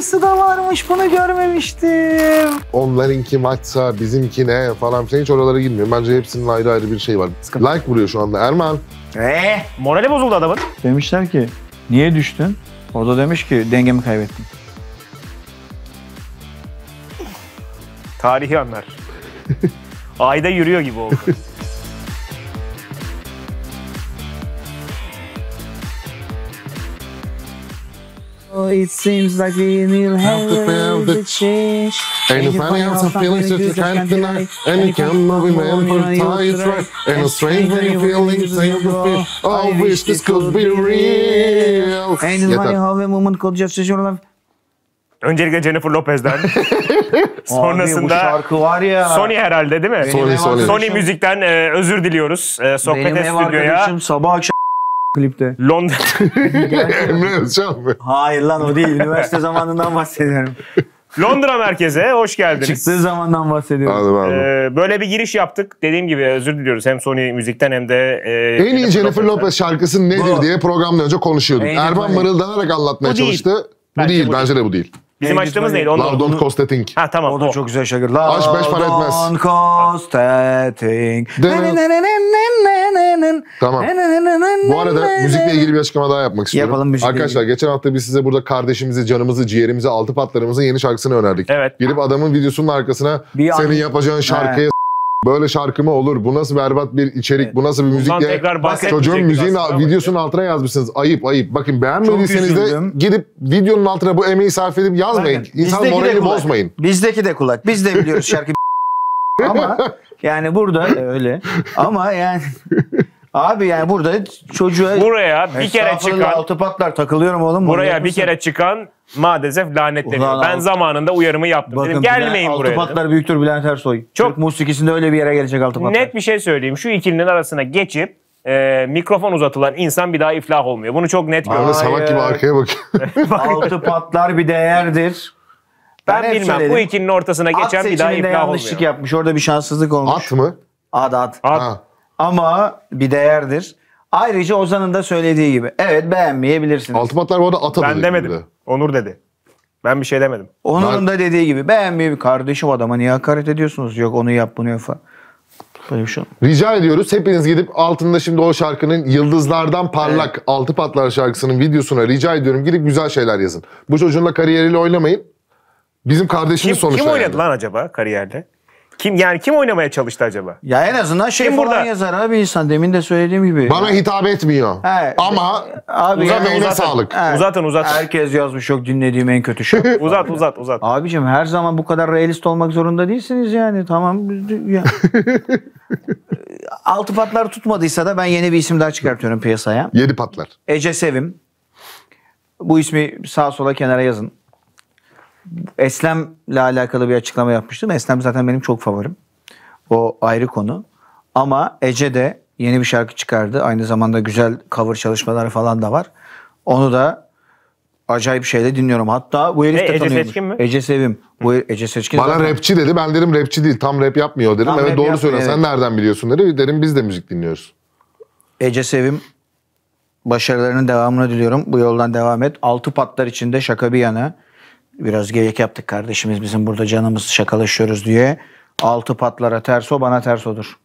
sayısı da varmış bunu görmemiştim. Onlarınki maçsa bizimki ne falan filan hiç oralara girmiyorum. Bence hepsinin ayrı ayrı bir şey var. Sıkıntı. Like vuruyor şu anda Erman. Eee morali bozuldu adamın. Demişler ki niye düştün? O da demiş ki dengemi kaybettim. Tarihi anlar. Ayda yürüyor gibi oldu. Oh, it seems like we will have to feel the change. And you find out some feelings that you can't deny. And you cannot be man for tired right. And it's strange when you feel it, same to feel. Oh, I wish this could be real. And you find how a woman could just as your life. Öncelikle Jennifer Lopez'den. Sonrasında Abi, bu şarkı var ya. Sony herhalde değil mi? Sony, Sony. Sony müzikten e, özür diliyoruz. E, Sohbet Benim ev stüdyoya. arkadaşım sabah akşam klipte. Londra. Emre Özcan mı? Hayır lan o değil. Üniversite zamanından bahsediyorum. Londra merkeze hoş geldiniz. Çıktığı zamandan bahsediyorum. Anladım, anladım. Ee, böyle bir giriş yaptık. Dediğim gibi özür diliyoruz hem Sony Müzik'ten hem de... E, en iyi Jennifer Lopez şarkısı nedir Bu. diye programdan önce konuşuyorduk. Erman mırıldanarak anlatmaya bu çalıştı. Değil. Bu değil, bu bence de bu değil. Bizim Neydi açtığımız neydi? Onu da Loud Costeting. Ha tamam. O da o. çok güzel şarkı. Aç beş para etmez. Loud on Costeting. Tamam. Bu arada müzikle ilgili bir açıklama daha yapmak istiyorum. Yapalım müzikle Arkadaşlar geçen hafta biz size burada kardeşimizi, canımızı, ciğerimizi, altı patlarımızın yeni şarkısını önerdik. Evet. Girip adamın videosunun arkasına Bir an- senin yapacağın şarkıya Böyle şarkı mı olur? Bu nasıl berbat bir içerik? Bu nasıl bir müzik Bundan tekrar bahsetmeyecektik çocuğun müziğin aslında videosunun altına yazmışsınız. Ayıp ayıp. Bakın beğenmediyseniz de gidip videonun altına bu emeği sarf edip yazmayın. İnsan Bizdeki moralini bozmayın. Bizdeki de kulak. Biz de biliyoruz şarkı ama yani burada e, öyle. Ama yani Abi yani burada çocuğa buraya bir kere çıkan otopatlar takılıyorum oğlum. Buraya bir kere çıkan maalesef lanetleniyor. ben alt... zamanında uyarımı yaptım. Bakın, dedim gelmeyin buraya. Altopatlar dedim. büyüktür Bülent Ersoy. Çok Türk musikisinde öyle bir yere gelecek altopatlar. Net bir şey söyleyeyim. Şu ikilinin arasına geçip e, mikrofon uzatılan insan bir daha iflah olmuyor. Bunu çok net görüyorum. salak gibi arkaya bakıyor. Altı patlar bir değerdir. Ben, ben bilmem söyledim. bu ikinin ortasına geçen bir daha iflah olmuyor. At yanlışlık yapmış. Orada bir şanssızlık olmuş. At mı? Ad at. At. Ha ama bir değerdir. Ayrıca Ozan'ın da söylediği gibi. Evet beğenmeyebilirsiniz. Altı patlar bu arada ata Ben demedim. şimdi. Onur dedi. Ben bir şey demedim. Onur'un da dediği gibi beğenmeyebilir. Kardeşim adama niye hakaret ediyorsunuz? Yok onu yap bunu yap falan. Böyle bir şey Rica ediyoruz hepiniz gidip altında şimdi o şarkının Yıldızlardan Parlak Altı Patlar şarkısının videosuna rica ediyorum gidip güzel şeyler yazın. Bu çocuğunla kariyeriyle oynamayın. Bizim kardeşimiz Kim, sonuçta. kim yani. oynadı lan acaba kariyerde? Kim yani kim oynamaya çalıştı acaba? Ya en azından şey kim falan burada? yazar abi insan demin de söylediğim gibi. Bana hitap etmiyor. He, Ama abi uzat yani, uzat sağlık. He, uzatın uzat. Herkes yazmış yok dinlediğim en kötü şey. uzat uzat uzat. Abicim her zaman bu kadar realist olmak zorunda değilsiniz yani. Tamam. Ya. Altı patlar tutmadıysa da ben yeni bir isim daha çıkartıyorum piyasaya. Yedi patlar. Ece Sevim. Bu ismi sağa sola kenara yazın. Eslem'le alakalı bir açıklama yapmıştım. Eslem zaten benim çok favorim. O ayrı konu. Ama Ece de yeni bir şarkı çıkardı. Aynı zamanda güzel cover çalışmaları falan da var. Onu da acayip şeyle dinliyorum. Hatta bu herif de Ece Seçkin mi? Ece Sevim. Bu Ece Seçkin Bana zaten- rapçi dedi. Ben derim rapçi değil. Tam rap yapmıyor dedim. Tam evet doğru yapmıyor, söylüyorsun. Sen nereden biliyorsun dedi. Derim biz de müzik dinliyoruz. Ece Sevim başarılarının devamını diliyorum. Bu yoldan devam et. Altı patlar içinde şaka bir yana. Biraz geyik yaptık kardeşimiz bizim burada canımız şakalaşıyoruz diye. Altı patlara ters o bana ters odur.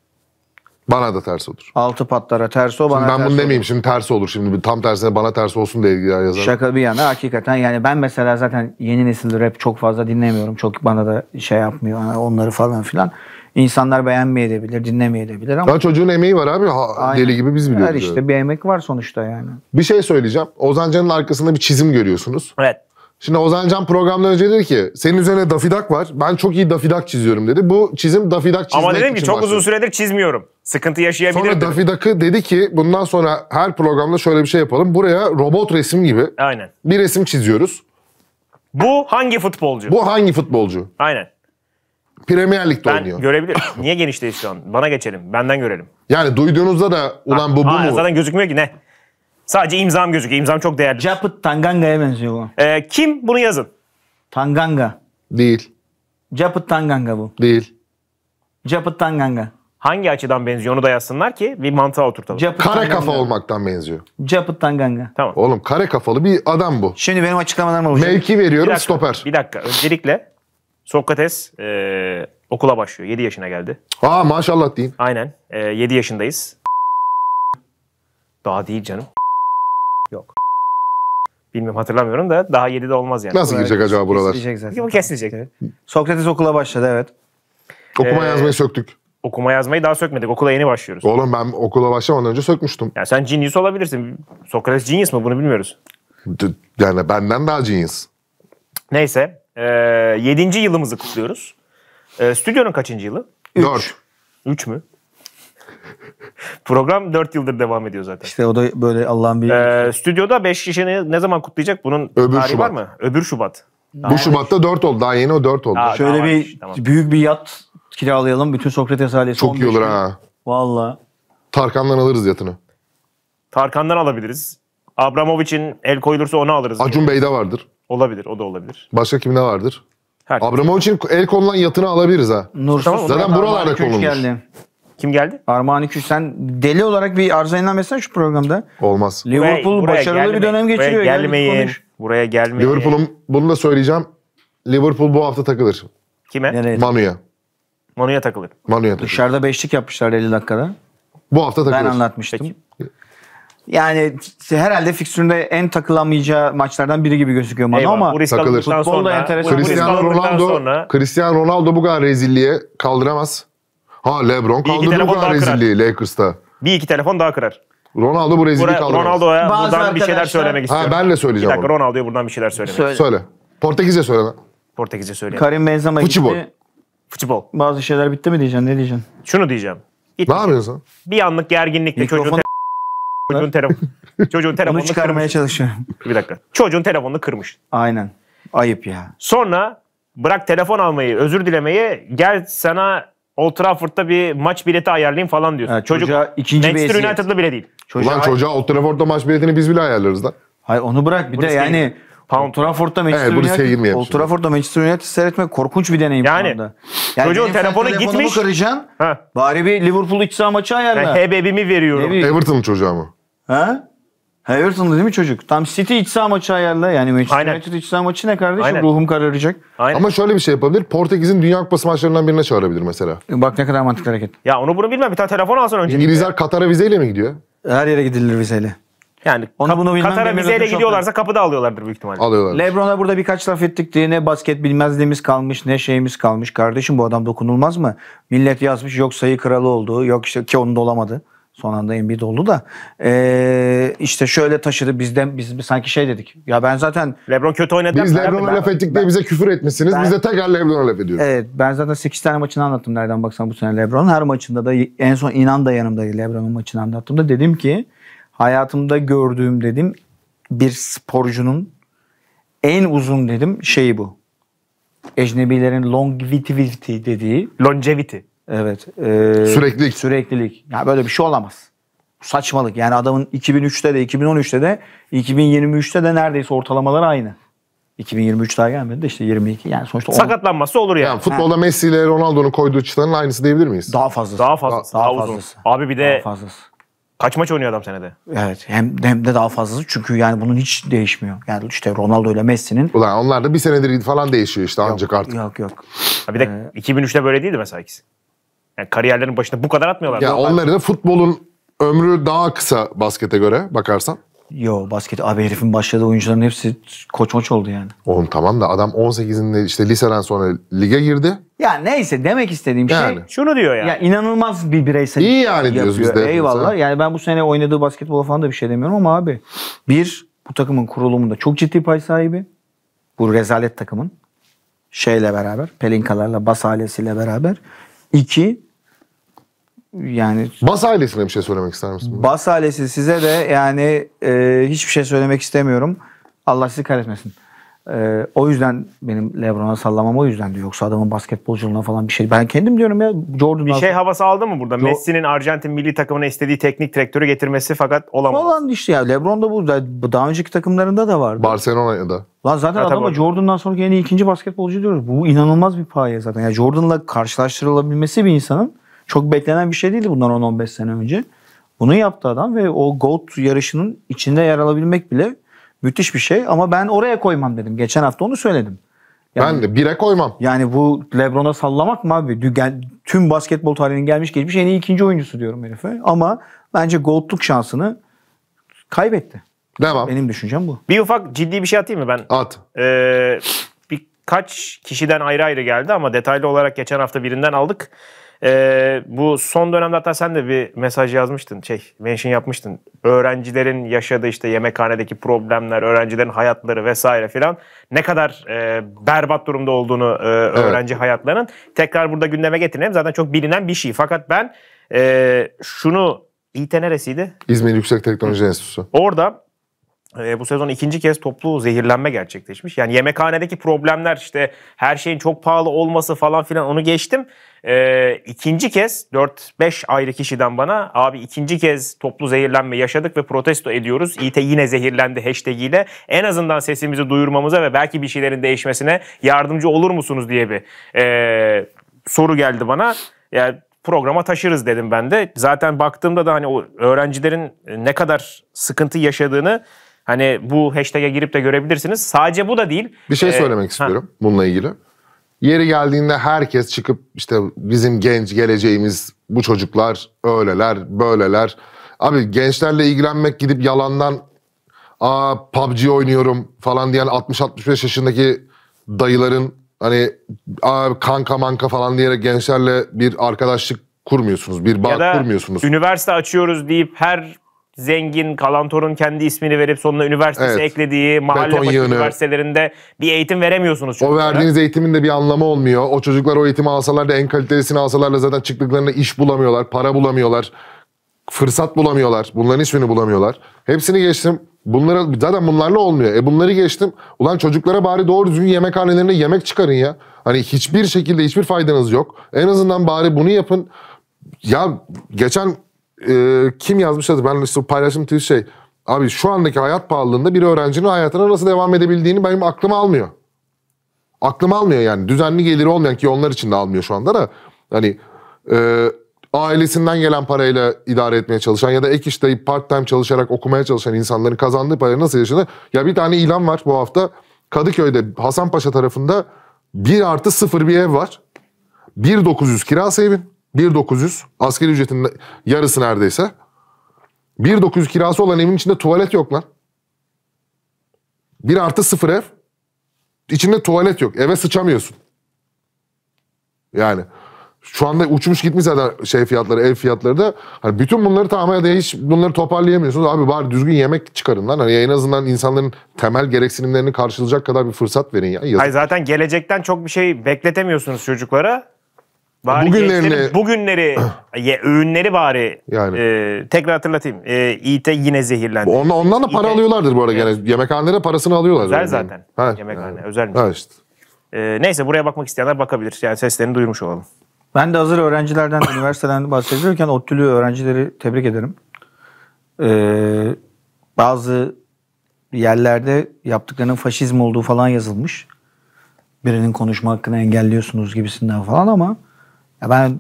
Bana da ters olur. Altı patlara ters o bana ben ters bunu demeyeyim olur. şimdi ters olur şimdi tam tersine bana ters olsun diye yazar. Şaka bir yana hakikaten yani ben mesela zaten yeni nesil rap çok fazla dinlemiyorum. Çok bana da şey yapmıyor yani onları falan filan. İnsanlar beğenmeyebilir, dinlemeyebilir ama. Ya çocuğun emeği var abi. Ha, deli gibi biz biliyoruz. Her işte bir emek var sonuçta yani. Bir şey söyleyeceğim. Ozan Can'ın arkasında bir çizim görüyorsunuz. Evet. Şimdi Ozancan programdan önce dedi ki senin üzerine dafidak var. Ben çok iyi dafidak çiziyorum dedi. Bu çizim dafidak çizmek Ama dedim ki çok başladı. uzun süredir çizmiyorum. Sıkıntı yaşayabilirim. Sonra dafidakı dedi ki bundan sonra her programda şöyle bir şey yapalım. Buraya robot resim gibi Aynen. bir resim çiziyoruz. Bu hangi futbolcu? Bu hangi futbolcu? Aynen. Premier Lig'de ben oynuyor. görebilirim. Niye genişteyiz şu an? Bana geçelim. Benden görelim. Yani duyduğunuzda da ulan bu bu mu? Zaten gözükmüyor ki ne? Sadece imzam gözüküyor. İmzam çok değerli. Japut Tanganga'ya benziyor bu. Ee, kim? Bunu yazın. Tanganga. Değil. Japut Tanganga bu. Değil. Japut Tanganga. Hangi açıdan benziyor onu da yazsınlar ki bir mantığa oturtalım. Japut Kare Tanganga. kafa olmaktan benziyor. Japut Tanganga. Tamam. Oğlum kare kafalı bir adam bu. Şimdi benim açıklamalarım olacak. Mevki Bir dakika, stoper. Bir dakika. Öncelikle Sokrates e, okula başlıyor. 7 yaşına geldi. Aa maşallah diyeyim. Aynen. E, 7 yaşındayız. Daha değil canım. Yok. Bilmiyorum hatırlamıyorum da daha 7'de olmaz yani. Nasıl girecek acaba buralar? Kesilecek zaten. Bu kesilecek. Sokrates okula başladı evet. Okuma Ee, yazmayı söktük. Okuma yazmayı daha sökmedik. Okula yeni başlıyoruz. Oğlum ben okula başlamadan önce sökmüştüm. Yani sen genius olabilirsin. Sokrates genius mu bunu bilmiyoruz. Yani benden daha cins. Neyse. E, yılımızı kutluyoruz. E, stüdyonun kaçıncı yılı? Dört. 3 mü? Program 4 yıldır devam ediyor zaten. İşte o da böyle Allah'ın bir... Ee, stüdyoda 5 kişini ne zaman kutlayacak? Bunun Öbür tarihi Şubat. var mı? Öbür Şubat. Daha Bu Şubat'ta 4 oldu. Daha yeni o 4 oldu. Daha, Şöyle daha bir tamam. büyük bir yat kiralayalım. Bütün Sokrates ailesi. Çok 15 iyi olur ha. Valla. Tarkan'dan alırız yatını. Tarkan'dan alabiliriz. Abramovich'in el koyulursa onu alırız. Acun Bey'de vardır. Olabilir. O da olabilir. Başka kimde vardır? Herkes. Abramovich'in el konulan yatını alabiliriz ha. Nur tamam, Zaten buralarda konulmuş. Geldi. Kim geldi? Armani Sen deli olarak bir arıza yayınlanmasına şu programda. Olmaz. Liverpool buraya, başarılı gelmeyin, bir dönem geçiriyor. Buraya gelmeyin. Yani, buraya gelmeyin. Liverpool'un bunu da söyleyeceğim. Liverpool bu hafta takılır. Kime? Nereye? Manu'ya. Manu'ya takılır. Manu'ya takılır. Dışarıda beşlik yapmışlar 50 dakikada. Bu hafta takılır. Ben anlatmıştım. Peki. Yani herhalde fikstüründe en takılamayacağı maçlardan biri gibi gözüküyor bana Eyvah, ama bu takılır. futbolda da enteresan. Cristiano Ronaldo, sonra... Cristiano Ronaldo bu kadar rezilliğe kaldıramaz. Ha LeBron kaldırdı bu rezilliği Lakers'ta. Bir iki telefon daha kırar. Ronaldo bu rezilliği kaldırdı. Ronaldo'ya buradan arkadaşlar... bir şeyler söylemek istiyorum. Ha ben de söyleyeceğim. Bir dakika onu. Ronaldo'ya buradan bir şeyler söylemek. Söyle. söyle. Portekiz'e söyleme. Portekiz'e söyle. Karim Benzema Futbol. gitti. Futbol. Bazı şeyler bitti mi diyeceksin? Ne diyeceksin? Şunu diyeceğim. Gitti. Ne yapıyorsun? Bir anlık gerginlikle Mikrofonu çocuğun, telefonu. çocuğun, telefonu. çocuğun telefonunu Bunu çıkarmaya çalışıyorum. Bir dakika. Çocuğun telefonunu kırmış. Aynen. Ayıp ya. Sonra bırak telefon almayı, özür dilemeyi gel sana Old Trafford'da bir maç bileti ayarlayayım falan diyorsun. Ha, Çocuk çocuğa ikinci bir Manchester eziyet. bile değil. Çocuğa, Ulan çocuğa Old Trafford'da maç biletini biz bile ayarlarız lan. Hayır onu bırak bir de yani Pound. Old Trafford'da Manchester Evet, bu United, Old Trafford'da Manchester United seyretmek korkunç bir deneyim Yani. şu anda. Yani Çocuğun telefonu gitmiş. kıracaksın. Bari bir Liverpool iç saha maçı ayarla. Yani HBB'mi veriyorum. Ne Everton çocuğa mı? ha? Ha Everton'da değil mi çocuk? Tam City iç saha maçı ayarla. Yani Manchester Aynen. United iç saha maçı ne kardeşim? Aynen. Ruhum kararacak. Aynen. Ama şöyle bir şey yapabilir. Portekiz'in Dünya Kupası maçlarından birine çağırabilir mesela. Bak ne kadar mantıklı hareket. Ya onu bunu bilmem. Bir tane telefon alsan önce. İngilizler Katar'a vizeyle mi gidiyor? Her yere gidilir vizeyle. Yani ona bunu bilmem Katar'a vizeyle gidiyorlarsa kapıda alıyorlardır büyük ihtimalle. Alıyorlar. Lebron'a burada birkaç laf ettik diye ne basket bilmezliğimiz kalmış ne şeyimiz kalmış. Kardeşim bu adam dokunulmaz mı? Millet yazmış yok sayı kralı oldu yok işte ki onu da Son anda Embiid oldu da ee, işte şöyle taşıdı bizden biz, sanki şey dedik. Ya ben zaten LeBron kötü oynadı. Biz LeBron'a laf ettik diye bize küfür etmişsiniz. Ben, biz de tekrar LeBron'a laf ediyoruz. Evet ben zaten 8 tane maçını anlattım nereden baksan bu sene LeBron'un. Her maçında da en son inan da yanımdaydı LeBron'un maçını anlattım da dedim ki hayatımda gördüğüm dedim bir sporcunun en uzun dedim şeyi bu. Ecnebilerin longevity dediği. Longevity. Evet. E, süreklilik. Süreklilik. Ya böyle bir şey olamaz. Saçmalık. Yani adamın 2003'te de 2013'te de 2023'te de neredeyse ortalamalar aynı. 2023 daha gelmedi de işte 22 yani sonuçta on... sakatlanması olur yani. yani futbolda Messi ile Ronaldo'nun koyduğu çıtanın aynısı diyebilir miyiz? Daha fazlası. Daha fazlası. Daha, daha, daha fazlası. Uzun. Abi bir de daha fazlası. Kaç maç oynuyor adam senede? Evet. Hem, hem de daha fazlası çünkü yani bunun hiç değişmiyor. Yani işte Ronaldo ile Messi'nin. Ulan onlar da bir senedir falan değişiyor işte yok, ancak artık. Yok yok. Ha bir de ee, 2003'te böyle değildi mesela ikisi. Yani kariyerlerin başına bu kadar atmıyorlar. Ya onları da futbolun ömrü daha kısa baskete göre bakarsan. Yo basket abi herifin başladığı oyuncuların hepsi koç moç oldu yani. Oğlum tamam da adam 18'inde işte liseden sonra lige girdi. Ya neyse demek istediğim şey Yani. şey Şunu diyor yani. ya inanılmaz bir bireysel İyi yani diyoruz biz de Eyvallah. ha. Yani ben bu sene oynadığı basketbola falan da bir şey demiyorum ama abi bir bu takımın kurulumunda çok ciddi pay sahibi. Bu rezalet takımın şeyle beraber, Pelinkalarla, Bas ailesiyle beraber. İki, yani Bas ailesine bir şey söylemek ister misin? Bas ailesi size de yani e, hiçbir şey söylemek istemiyorum. Allah sizi kahretmesin. E, o yüzden benim LeBron'a sallamam o yüzdendi. Yoksa adamın basketbolculuğuna falan bir şey. Ben kendim diyorum ya Jordan'a. Bir şey havası aldı mı burada? Jo- Messi'nin Arjantin milli takımına istediği teknik direktörü getirmesi fakat olamadı. Olan işte ya LeBron da burada. Daha önceki takımlarında da vardı. Barcelona'da. Lan zaten evet, adama Jordan'dan sonra yeni ikinci basketbolcu diyoruz. Bu inanılmaz bir paye zaten. Ya Jordan'la karşılaştırılabilmesi bir insanın çok beklenen bir şey değildi bundan 10-15 sene önce. Bunu yaptı adam ve o GOAT yarışının içinde yer alabilmek bile müthiş bir şey. Ama ben oraya koymam dedim. Geçen hafta onu söyledim. Yani, ben de bire koymam. Yani bu Lebron'a sallamak mı abi? tüm basketbol tarihinin gelmiş geçmiş en iyi ikinci oyuncusu diyorum herife. Ama bence GOAT'luk şansını kaybetti. Devam. Benim düşüncem bu. Bir ufak ciddi bir şey atayım mı ben? At. Ee, birkaç kişiden ayrı ayrı geldi ama detaylı olarak geçen hafta birinden aldık. Ee, bu son dönemde hatta sen de bir mesaj yazmıştın, şey, mention yapmıştın. Öğrencilerin yaşadığı işte yemekhanedeki problemler, öğrencilerin hayatları vesaire filan ne kadar e, berbat durumda olduğunu e, öğrenci evet. hayatlarının tekrar burada gündeme getirelim. Zaten çok bilinen bir şey. Fakat ben e, şunu İT neresiydi? İzmir Yüksek Teknoloji Enstitüsü. Orada e, bu sezon ikinci kez toplu zehirlenme gerçekleşmiş. Yani yemekhanedeki problemler işte her şeyin çok pahalı olması falan filan onu geçtim. E, ikinci kez 4-5 ayrı kişiden bana abi ikinci kez toplu zehirlenme yaşadık ve protesto ediyoruz. İT yine zehirlendi hashtag ile en azından sesimizi duyurmamıza ve belki bir şeylerin değişmesine yardımcı olur musunuz diye bir e, soru geldi bana. Yani programa taşırız dedim ben de. Zaten baktığımda da hani o öğrencilerin ne kadar sıkıntı yaşadığını Hani bu hashtag'e girip de görebilirsiniz. Sadece bu da değil. Bir şey ee, söylemek ee, istiyorum ha. bununla ilgili. Yeri geldiğinde herkes çıkıp işte bizim genç geleceğimiz bu çocuklar öyleler böyleler. Abi gençlerle ilgilenmek gidip yalandan aa PUBG oynuyorum falan diyen 60-65 yaşındaki dayıların hani aa, kanka manka falan diyerek gençlerle bir arkadaşlık kurmuyorsunuz. Bir bağ ya da kurmuyorsunuz. Üniversite açıyoruz deyip her zengin Kalantor'un kendi ismini verip sonuna üniversitesi evet. eklediği mahalle başı üniversitelerinde bir eğitim veremiyorsunuz. O verdiğiniz olarak. eğitimin de bir anlamı olmuyor. O çocuklar o eğitimi alsalar da en kalitesini alsalar da zaten çıktıklarında iş bulamıyorlar, para bulamıyorlar, fırsat bulamıyorlar. Bunların hiçbirini bulamıyorlar. Hepsini geçtim. Bunlara, zaten bunlarla olmuyor. E bunları geçtim. Ulan çocuklara bari doğru düzgün yemekhanelerine yemek çıkarın ya. Hani hiçbir şekilde hiçbir faydanız yok. En azından bari bunu yapın. Ya geçen e, kim yazmış adı? Ben işte paylaşım tweet şey. Abi şu andaki hayat pahalılığında bir öğrencinin hayatına nasıl devam edebildiğini benim aklım almıyor. Aklım almıyor yani. Düzenli geliri olmayan ki onlar için de almıyor şu anda da. Hani e, ailesinden gelen parayla idare etmeye çalışan ya da ek işte part time çalışarak okumaya çalışan insanların kazandığı parayla nasıl yaşadığını. Ya bir tane ilan var bu hafta. Kadıköy'de Hasanpaşa tarafında 1 artı 0 bir ev var. 1.900 kira evin. 1900 asgari ücretin yarısı neredeyse. 1900 kirası olan evin içinde tuvalet yok lan. Bir artı sıfır ev. İçinde tuvalet yok. Eve sıçamıyorsun. Yani şu anda uçmuş gitmiş zaten şey fiyatları, ev fiyatları da. Hani bütün bunları tamamen de hiç bunları toparlayamıyorsunuz. Abi bari düzgün yemek çıkarın lan. Hani en azından insanların temel gereksinimlerini karşılayacak kadar bir fırsat verin ya. Yazık. Hayır zaten gelecekten çok bir şey bekletemiyorsunuz çocuklara. Bari Bugünlerini... Bugünleri, ye, öğünleri bari yani. e, tekrar hatırlatayım. E, İT yine zehirlendi. Ondan, ondan da para İT... alıyorlardır bu arada. Evet. yemekhanelere parasını alıyorlar. Özel zaten. Ha, Yemekhane, yani. özel işte. E, neyse buraya bakmak isteyenler bakabilir. Yani seslerini duyurmuş olalım. Ben de hazır öğrencilerden, üniversiteden bahsedilirken ODTÜ'lü öğrencileri tebrik ederim. Ee, bazı yerlerde yaptıklarının faşizm olduğu falan yazılmış. Birinin konuşma hakkını engelliyorsunuz gibisinden falan ama ya ben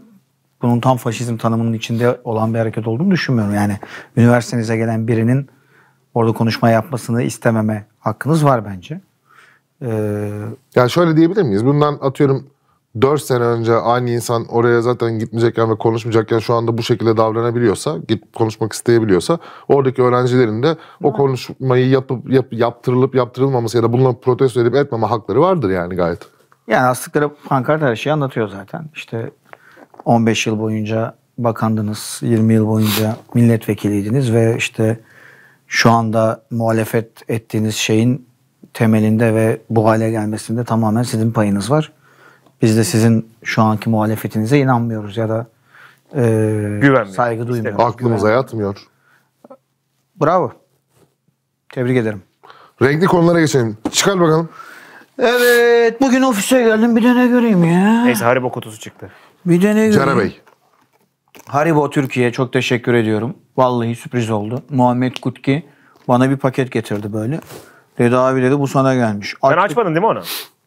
bunun tam faşizm tanımının içinde olan bir hareket olduğunu düşünmüyorum. Yani üniversitenize gelen birinin orada konuşma yapmasını istememe hakkınız var bence. Ee, yani şöyle diyebilir miyiz? Bundan atıyorum 4 sene önce aynı insan oraya zaten gitmeyecekken ve konuşmayacakken şu anda bu şekilde davranabiliyorsa, git konuşmak isteyebiliyorsa oradaki öğrencilerin de o evet. konuşmayı yapıp yap, yaptırılıp yaptırılmaması ya da bununla protesto edip etmeme hakları vardır yani gayet. Yani astıkları pankart her şeyi anlatıyor zaten. İşte 15 yıl boyunca bakandınız, 20 yıl boyunca milletvekiliydiniz ve işte şu anda muhalefet ettiğiniz şeyin temelinde ve bu hale gelmesinde tamamen sizin payınız var. Biz de sizin şu anki muhalefetinize inanmıyoruz ya da e, saygı duymuyoruz. Aklımız Aklımıza yatmıyor. Bravo. Tebrik ederim. Renkli konulara geçelim. Çıkar bakalım. Evet bugün ofise geldim bir de ne göreyim ya. Neyse Haribo kutusu çıktı. Bir de ne Cara Bey. Haribo Türkiye çok teşekkür ediyorum. Vallahi sürpriz oldu. Muhammed Kutki bana bir paket getirdi böyle. Dedi abi dedi bu sana gelmiş. Sen Açtık- açmadın değil mi onu?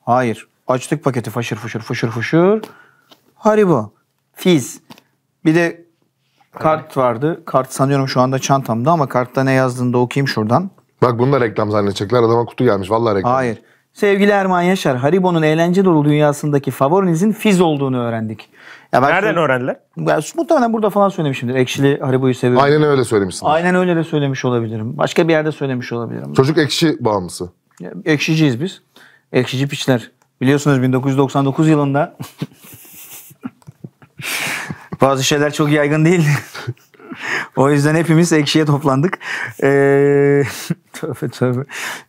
Hayır. Açtık paketi faşır fışır fışır fışır. Haribo. Fiz. Bir de kart vardı. Kart sanıyorum şu anda çantamda ama kartta ne yazdığını da okuyayım şuradan. Bak bunu da reklam zannedecekler. Adama kutu gelmiş. Vallahi reklam. Hayır. Sevgili Erman Yaşar, Haribo'nun eğlence dolu dünyasındaki favorinizin Fiz olduğunu öğrendik. Ya ben Nereden şöyle, öğrendiler? Ya, muhtemelen burada falan söylemişimdir. Ekşili Haribo'yu seviyorum. Aynen öyle söylemişsin. Aynen öyle de söylemiş olabilirim. Başka bir yerde söylemiş olabilirim. Çocuk ekşi bağımlısı. Ya, ekşiciyiz biz. Ekşici piçler. Biliyorsunuz 1999 yılında bazı şeyler çok yaygın değil. o yüzden hepimiz ekşiye toplandık. Ee, tövbe tövbe.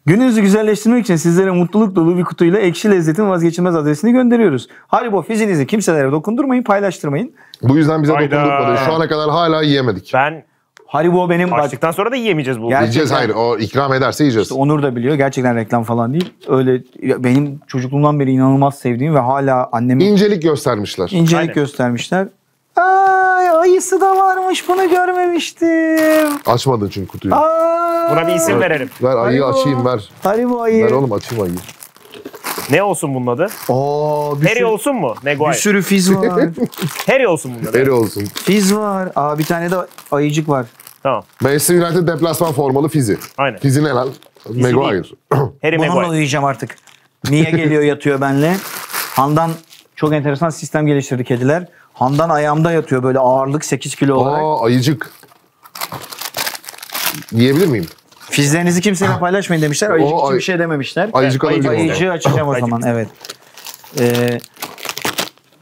Gününüzü güzelleştirmek için sizlere mutluluk dolu bir kutuyla ekşi lezzetin vazgeçilmez adresini gönderiyoruz. Haribo fizinizi kimselere dokundurmayın, paylaştırmayın. Bu yüzden bize Hayda. dokundurmadı. Şu ana kadar hala yiyemedik. Ben Haribo benim açtıktan sonra da yiyemeyeceğiz bu. Gerçekten, yiyeceğiz hayır. O ikram ederse yiyeceğiz. İşte Onur da biliyor. Gerçekten reklam falan değil. Öyle benim çocukluğumdan beri inanılmaz sevdiğim ve hala annemin incelik göstermişler. İncelik Aynen. göstermişler. Aa! Vay ayısı da varmış bunu görmemiştim. Açmadın çünkü kutuyu. Aa, Buna bir isim Evet. verelim. Ver ayıyı Haribo. açayım ver. Haribo Ver ayı. oğlum açayım ayıyı. Ne olsun bunun adı? Aa bir Harry sürü, olsun mu? Bir sürü fiz var. Harry olsun bunun adı. Beri olsun. fiz var. Aa bir tane de ayıcık var. Tamam. Manchester United deplasman formalı Fizi. Aynen. Fizi ne lan? Maguire. Harry Bununla Maguire. uyuyacağım artık. Niye geliyor yatıyor benle? Handan çok enteresan sistem geliştirdi kediler. Handan ayağımda yatıyor böyle ağırlık 8 kilo olarak. Aa ayıcık. Yiyebilir miyim? Fizlerinizi kimseyle paylaşmayın demişler. Ayıcık O için ay- bir şey dememişler. Ayıcık Evet, alabilirim. Ayıcığı açacağım o zaman evet. Ee,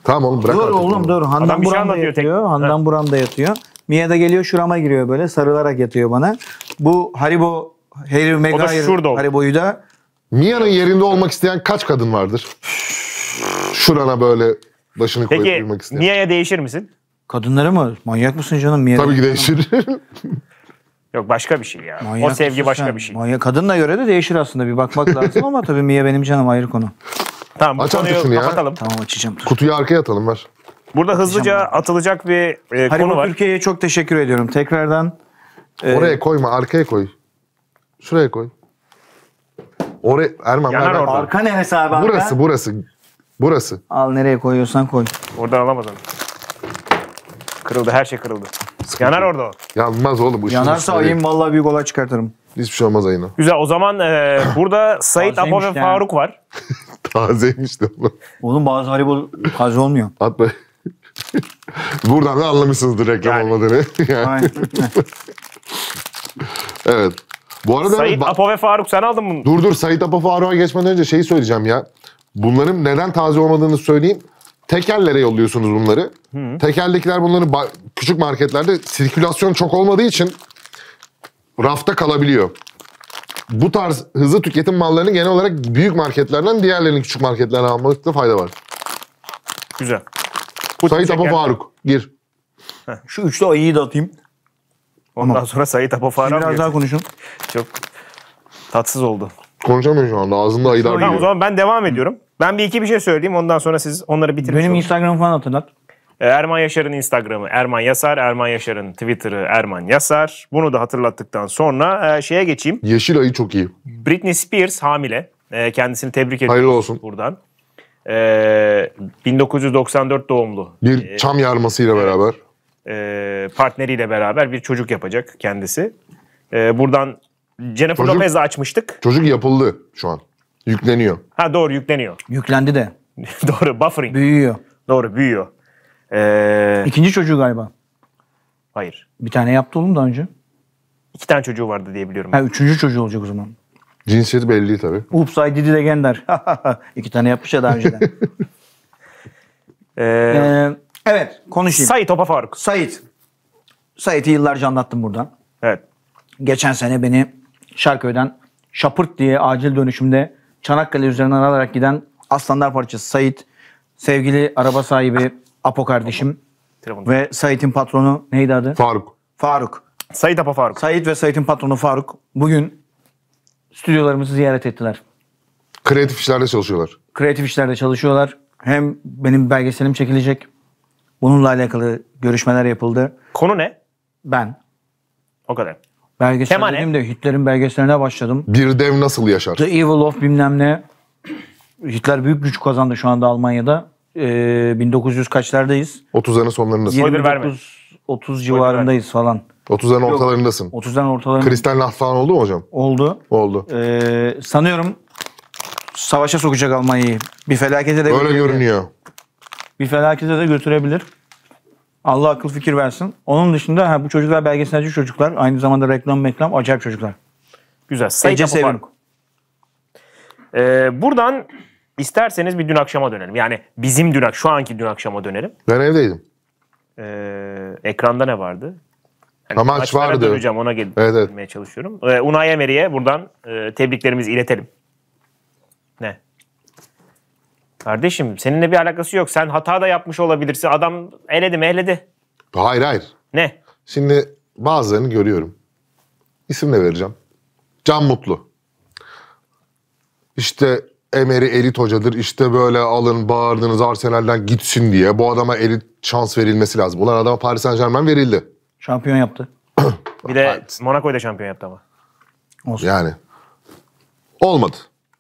Tamam oğlum bırak dur artık oğlum bunu. dur. Handan Adam şey buramda anlatıyor tek- yatıyor. Handan buramda yatıyor. Mia da geliyor şurama giriyor böyle sarılarak yatıyor bana. Bu Haribo Harry Megahir şurada o. Haribo'yu da Mia'nın yerinde olmak isteyen kaç kadın vardır? Şurana böyle Başını koyup Peki uyumak isteyen. Niye'ye değişir misin? Kadınlara mı? Manyak mısın canım? Niye Tabii ki değişir. Yok başka bir şey ya. Manyak o sevgi başka sen. bir şey. Manyak. Kadınla göre de değişir aslında. Bir bakmak lazım ama tabii Mia benim canım ayrı konu. Tamam bu Aç konuyu artık ya. Tamam açacağım. Dur. Kutuyu arkaya atalım ver. Burada hızlıca atılacak bir e, konu Haribo var. Türkiye'ye çok teşekkür ediyorum. Tekrardan e, Oraya koyma arkaya koy. Şuraya koy. Oraya Erman Yanar ver, ver. orada. Arka neresi abi? arka? Burası burası. Burası. Al nereye koyuyorsan koy. Oradan alamadım. Kırıldı her şey kırıldı. Sıkıntı. Yanar orada o. Yanmaz oğlum. ışın Yanarsa ışın. ayın vallahi büyük olay çıkartırım. Hiçbir şey olmaz ayına. Güzel o zaman e, burada Sait, Apo ve yani. Faruk var. Tazeymiş de oğlum. Oğlum bazı Haribo taze olmuyor. At Atma. Buradan da anlamışsınızdır reklam Yani. olmadığını. Yani, evet. Bu arada Sait, Apo ve Faruk sen aldın bunu. Dur dur Sait Apa Faruk'a geçmeden önce şeyi söyleyeceğim ya. Bunların neden taze olmadığını söyleyeyim. Tekerlere yolluyorsunuz bunları. Hı. Tekerlekler bunları küçük marketlerde sirkülasyon çok olmadığı için rafta kalabiliyor. Bu tarz hızlı tüketim mallarını genel olarak büyük marketlerden diğerlerini küçük marketlerden almakta fayda var. Güzel. Bu Sayit Apo Faruk gir. şu üçlü ayıyı da atayım. Ondan Ama. sonra Sayit Apo Faruk. Biraz gir. daha konuşun. Çok tatsız oldu. Konuşamıyorum şu anda ağzında ayılar geliyor. O zaman ben devam ediyorum. Ben bir iki bir şey söyleyeyim ondan sonra siz onları bitirin. Benim olun. Instagram falan hatırlat. Ee, Erman Yaşar'ın Instagram'ı Erman Yasar, Erman Yaşar'ın Twitter'ı Erman Yasar. Bunu da hatırlattıktan sonra e, şeye geçeyim. Yeşil ayı çok iyi. Britney Spears hamile. E, kendisini tebrik ediyorum. Hayırlı olsun. buradan. Ee, 1994 doğumlu. Bir ee, çam yarmasıyla evet. beraber. E, partneriyle beraber bir çocuk yapacak kendisi. E, buradan Jennifer çocuk, Lopez'le açmıştık. Çocuk yapıldı şu an. Yükleniyor. Ha doğru yükleniyor. Yüklendi de. doğru buffering. Büyüyor. Doğru büyüyor. Ee... İkinci çocuğu galiba. Hayır. Bir tane yaptı oğlum daha önce. İki tane çocuğu vardı diye biliyorum. Ha, üçüncü çocuğu olacak o zaman. Cinsiyeti belli tabii. Oops I did it again der. İki tane yapmış ya daha önceden. ee, ee, evet konuşayım. Sait Opa Faruk. Sait. Sait'i yıllarca anlattım buradan. Evet. Geçen sene beni Şarköy'den Şapırt diye acil dönüşümde Çanakkale üzerinden alarak giden aslanlar parçası Sait, sevgili araba sahibi Apo kardeşim ve Sait'in patronu neydi adı? Faruk. Faruk. Sait Apo Faruk. Sait ve Sait'in patronu Faruk bugün stüdyolarımızı ziyaret ettiler. Kreatif işlerde çalışıyorlar. Kreatif işlerde çalışıyorlar. Hem benim belgeselim çekilecek. Bununla alakalı görüşmeler yapıldı. Konu ne? Ben. O kadar. Belgesel Tema dedim de Hitler'in belgeseline başladım. Bir dev nasıl yaşar? The Evil of bilmem ne. Hitler büyük güç kazandı şu anda Almanya'da. Ee, 1900 kaçlardayız? 30'ların sonlarındasın. Spoiler 30 civarındayız falan. 30'ların ortalarındasın. 30'ların ortalarında Kristal Nacht falan oldu mu hocam? oldu. oldu. Ee, sanıyorum savaşa sokacak Almanya'yı. Bir felakete de Öyle götürebilir. görünüyor. Bir felakete de götürebilir. Allah akıl fikir versin. Onun dışında ha, bu çocuklar belgeselci çocuklar. Aynı zamanda reklam meklam acayip çocuklar. Güzel. Sayın Ece Sevim. Ee, buradan isterseniz bir dün akşama dönelim. Yani bizim dün şu anki dün akşama dönelim. Ben evdeydim. Ee, ekranda ne vardı? Yani Ama maç vardı. Döneceğim ona gelmeye evet, evet. çalışıyorum. Ee, Unai Emery'e buradan e, tebriklerimizi iletelim. Ne? Kardeşim seninle bir alakası yok. Sen hata da yapmış olabilirsin. Adam eledi mi eledi. Hayır hayır. Ne? Şimdi bazılarını görüyorum. İsim de vereceğim. Can Mutlu. İşte Emery elit hocadır. İşte böyle alın bağırdınız Arsenal'den gitsin diye. Bu adama elit şans verilmesi lazım. Ulan adama Paris Saint Germain verildi. Şampiyon yaptı. bir de Monaco'yu da şampiyon yaptı ama. Olsun. Yani. Olmadı.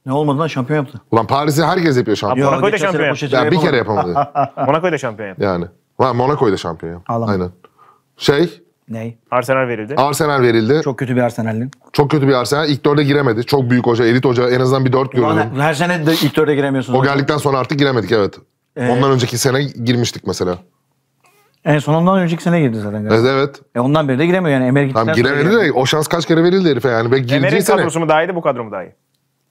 Ne olmadı lan şampiyon yaptı. Ulan Paris'i herkes yapıyor şampiyon. Ya, Monaco'yu da şampiyon yaptı. Pochettino Ya bir kere yapamadı Monaco'yu da şampiyon yaptı. yani. ulan Monaco'yu da şampiyon yaptı. Ağlama. Aynen. Şey, Ney? Arsenal verildi. Arsenal verildi. Çok, kötü bir Arsenal'li. kötü bir Arsenal. İlk dörde giremedi. Çok büyük hoca, elit hoca. En azından bir dört görüyorum. Her sene de ilk dörde giremiyorsunuz. O geldikten sonra artık giremedik evet. Ee, ondan önceki sene girmiştik mesela. En sonundan önceki sene girdi zaten. galiba. Evet evet. E ondan beri de giremiyor yani. Emery gittikten Tam sonra giremedi de o şans kaç kere verildi herife yani. Belki gireceği Emery'in sene. kadrosu mu daha iyiydi bu kadro mu daha iyi?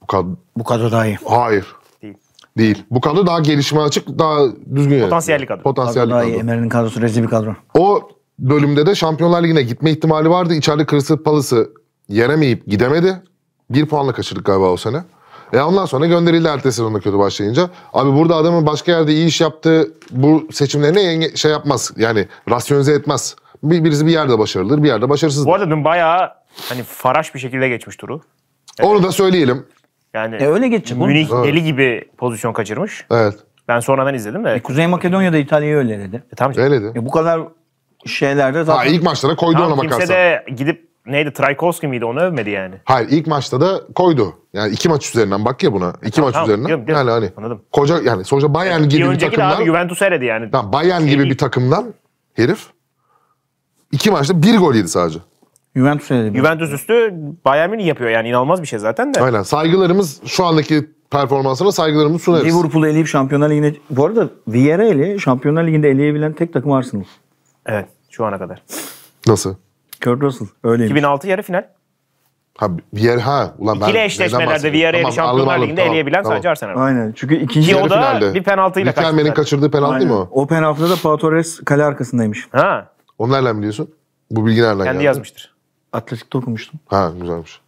Bu kadro, bu kadro daha iyi. Hayır. Değil. Değil. Bu kadro daha gelişime açık, daha düzgün. Potansiyelli kadro. Potansiyelli kadro. kadro. Emery'nin kadrosu rezil bir kadro. O bölümde de Şampiyonlar Ligi'ne gitme ihtimali vardı. İçeride Crystal Palace'ı yenemeyip gidemedi. Bir puanla kaçırdık galiba o sene. E ondan sonra gönderildi ertesi sezonda kötü başlayınca. Abi burada adamın başka yerde iyi iş yaptığı bu seçimlerine yenge, şey yapmaz. Yani rasyonize etmez. Bir, birisi bir yerde başarılıdır, bir yerde başarısızdır. Bu arada dün bayağı hani faraş bir şekilde geçmiş turu. Evet. Onu da söyleyelim. Yani E öyle geçecek oğlum. Münih deli gibi pozisyon kaçırmış. Evet. Ben sonradan izledim de. E, Kuzey Makedonya'da İtalya'yı öyle dedi. E, tamam canım. Öyle de. E, bu kadar şeylerde zaten... Ha, ilk maçlara koydu Tamam, ona kimse de gidip neydi Trajkovski miydi onu övmedi yani. Hayır ilk maçta da koydu. Yani iki maç üzerinden bak ya buna. İki maç tamam, üzerinden. biliyorum, biliyorum. Yani hani Anladım. koca yani sonuçta Bayern gibi bir, önceki de takımdan. abi Juventus eredi yani. Tamam, Bayern gibi şey bir takımdan herif iki maçta bir gol yedi sadece. Juventus eledi. Juventus üstü Bayern Münih yapıyor yani inanılmaz bir şey zaten de. Aynen saygılarımız şu andaki performansına saygılarımızı sunarız. Liverpool'u eleyip Şampiyonlar Ligi'ne... Bu arada Villarreal'i Şampiyonlar Ligi'nde eleyebilen tek takım Arsenal. Evet şu ana kadar. Nasıl? Kurt Russell öyleymiş. 2006 yarı final. Ha yer ha ulan ben eşleşmelerde Villarreal'i tamam, Şampiyonlar aldım, Ligi'nde tamam, eleyebilen tamam. sadece Arsenal. Aynen. Çünkü ikinci Ki o da finalde. bir penaltıyla kaçtı. Rikelme'nin kaçırdığı penaltı Aynen. mı o? O penaltıda da Pau Torres kale arkasındaymış. Ha. Onlarla biliyorsun? Bu bilgi nereden Kendi geldi? yazmıştır. Atletik'te okumuştum. Ha güzelmiş.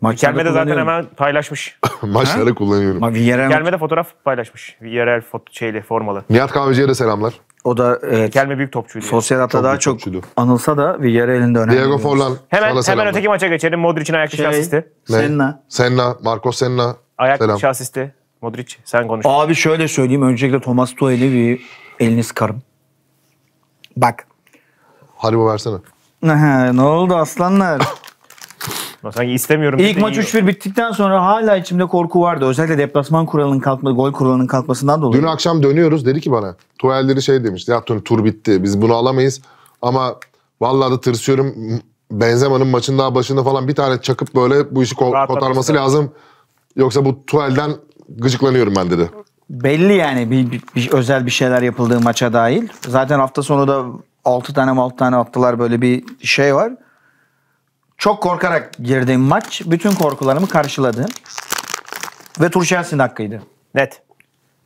Maçlarda Gelmede zaten hemen paylaşmış. Maçlara kullanıyorum. Ma Villarreal Gelmede fotoğraf paylaşmış. Yerel foto şeyli formalı. Nihat Kahveci'ye de selamlar. O da evet, Gelme büyük topçuydu. Sosyal Çok daha çok topçuydu. anılsa da Villarreal'in de önemli. Diego Forlan. Hemen hemen öteki maça geçelim. Modric'in ayak dışı oyuncusu. Şey, asisti. Senna. Senna, Marcos Senna. Ayak Selam. dışı asisti. Modric sen konuş. Abi şöyle söyleyeyim. Öncelikle Thomas Tuchel'i bir elini sıkarım. Bak. Haribo versene ne oldu aslanlar? Ama Sanki istemiyorum. İlk maç iyi. 3-1 bittikten sonra hala içimde korku vardı. Özellikle deplasman kuralının kalkması, gol kuralının kalkmasından dolayı. Dün akşam dönüyoruz dedi ki bana. Tuvalleri şey demişti. Ya tur bitti. Biz bunu alamayız. Ama vallahi da tırsıyorum. Benzema'nın maçın daha başında falan bir tane çakıp böyle bu işi ko- Rahatlamak kotarması istedim. lazım. Yoksa bu Tuel'den gıcıklanıyorum ben dedi. Belli yani bir, bir- bir- özel bir şeyler yapıldığı maça dahil. Zaten hafta sonu da 6 tane 6 tane attılar böyle bir şey var. Çok korkarak girdiğim maç bütün korkularımı karşıladı. Ve tur Chelsea'nin hakkıydı. Net.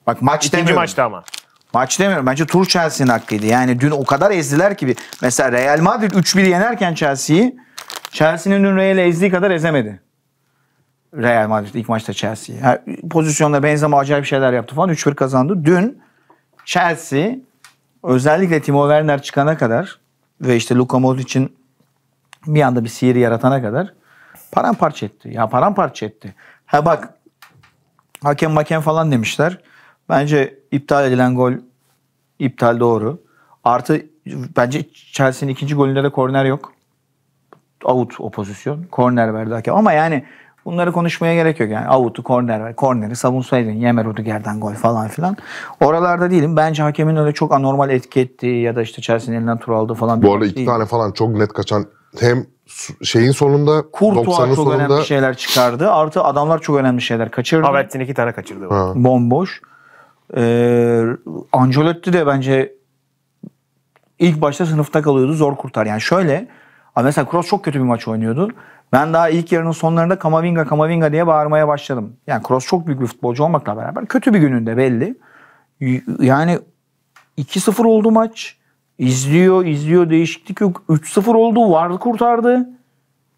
Bak maç İkinci demiyorum. maçta ama. Maç demiyorum. Bence tur Chelsea'nin hakkıydı. Yani dün o kadar ezdiler ki. Bir, mesela Real Madrid 3-1 yenerken Chelsea'yi Chelsea'nin dün Real'i ezdiği kadar ezemedi. Real Madrid ilk maçta Chelsea'yi. Yani pozisyonda Benzema acayip şeyler yaptı falan. 3-1 kazandı. Dün Chelsea özellikle Timo Werner çıkana kadar ve işte Luka için bir anda bir sihir yaratana kadar paramparça etti. Ya paramparça etti. Ha bak hakem hakem falan demişler. Bence iptal edilen gol iptal doğru. Artı bence Chelsea'nin ikinci golünde de korner yok. Out o pozisyon. Korner verdi hakem. Ama yani Bunları konuşmaya gerek yok yani. Avut'u, korner, korneri savunsaydın. Yemer gerden gol falan filan. Oralarda değilim. Bence hakemin öyle çok anormal etki ettiği ya da işte Chelsea'nin elinden tur aldığı falan. Bu arada iki değil. tane falan çok net kaçan hem şeyin sonunda Kurtuğa 90'ın çok sonunda... önemli şeyler çıkardı. Artı adamlar çok önemli şeyler kaçırdı. Havertz'in iki tane kaçırdı. Ha. Bomboş. Ee, Ancelotti de bence ilk başta sınıfta kalıyordu. Zor kurtar. Yani şöyle mesela Kroos çok kötü bir maç oynuyordu. Ben daha ilk yarının sonlarında Kamavinga Kamavinga diye bağırmaya başladım. Yani Kroos çok büyük bir futbolcu olmakla beraber kötü bir gününde belli. Yani 2-0 oldu maç. İzliyor, izliyor değişiklik yok. 3-0 oldu, vardı kurtardı.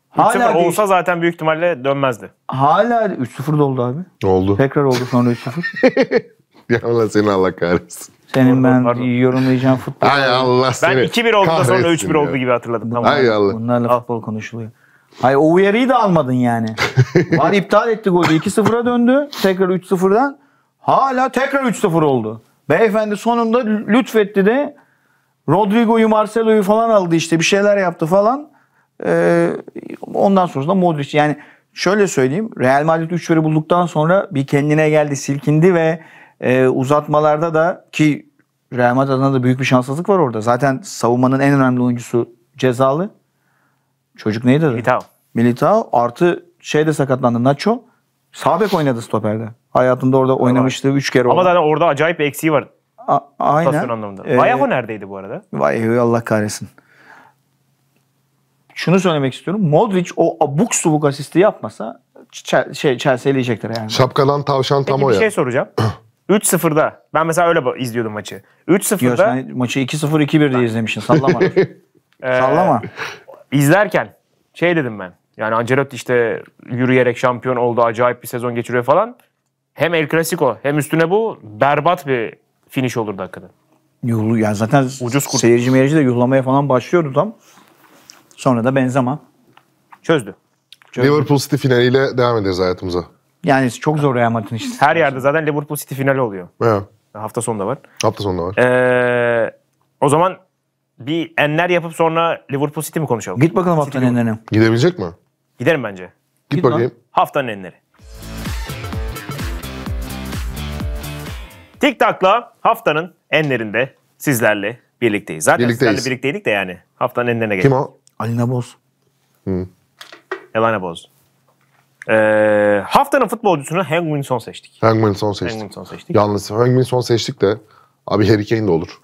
Hala 3-0 olsa zaten büyük ihtimalle dönmezdi. Hala 3-0 doldu abi. Oldu. Tekrar oldu sonra 3-0. ya Allah seni Allah kahretsin. Senin ben Pardon. yorumlayacağım futbol. Ay Allah seni. Ben 2-1 oldu da sonra 3-1 oldu gibi hatırladım. Tamam. Ay Allah. Bunlarla Al. futbol konuşuluyor. Hayır o uyarıyı da almadın yani. Var iptal etti golü. 2-0'a döndü. Tekrar 3-0'dan. Hala tekrar 3-0 oldu. Beyefendi sonunda lütfetti de Rodrigo'yu, Marcelo'yu falan aldı işte. Bir şeyler yaptı falan. Ee, ondan sonra da Modric. Yani şöyle söyleyeyim. Real Madrid 3 veri bulduktan sonra bir kendine geldi, silkindi ve e, uzatmalarda da ki Real Madrid adına da büyük bir şanssızlık var orada. Zaten savunmanın en önemli oyuncusu cezalı. Çocuk neydi adı? Militao. Militao artı şey de sakatlandı Nacho. Sağ oynadı stoperde. Hayatında orada oynamıştı 3 kere. Ama zaten orada acayip bir eksiği var. A- aynen. Ee, Vallejo neredeydi bu arada? Vallejo Allah kahretsin. Şunu söylemek istiyorum. Modric o abuk subuk asisti yapmasa Ç- şey Chelsea'leyecektir yani. Şapkadan tavşan tam Peki o bir şey soracağım. 3-0'da ben mesela öyle izliyordum maçı. 3-0'da Diyorsun, hani maçı 2-0 2-1 diye izlemişsin. Sallama. Sallama. Ee, izlerken şey dedim ben. Yani Ancelotti işte yürüyerek şampiyon oldu, acayip bir sezon geçiriyor falan. Hem El Clasico hem üstüne bu berbat bir finish olurdu hakikaten. Yuhlu, yani zaten Ucuz kurt. seyirci meyirci de yuhlamaya falan başlıyordu tam. Sonra da Benzema çözdü. çözdü. Liverpool City finaliyle devam ederiz hayatımıza. Yani çok zor Real Madrid'in işte. Her yerde zaten Liverpool City finali oluyor. Evet. Hafta sonu da var. Hafta sonu da var. Ee, o zaman bir enler yapıp sonra Liverpool City mi konuşalım? Git bakalım haftanın enlerine. Gidebilecek mi? Giderim bence. Git, Git bakayım. Haftanın enleri. Tik haftanın enlerinde sizlerle birlikteyiz. Zaten Birlikteyiz. sizlerle birlikteydik de yani. Haftanın enlerine geldik. Kim o? Alina Boz. Hı. Elana Boz. Ee, haftanın futbolcusunu Hang Son seçtik. Hangman son seçtik. Hang Son seçtik. Yalnız Hangman son seçtik de abi Harry Kane de olur.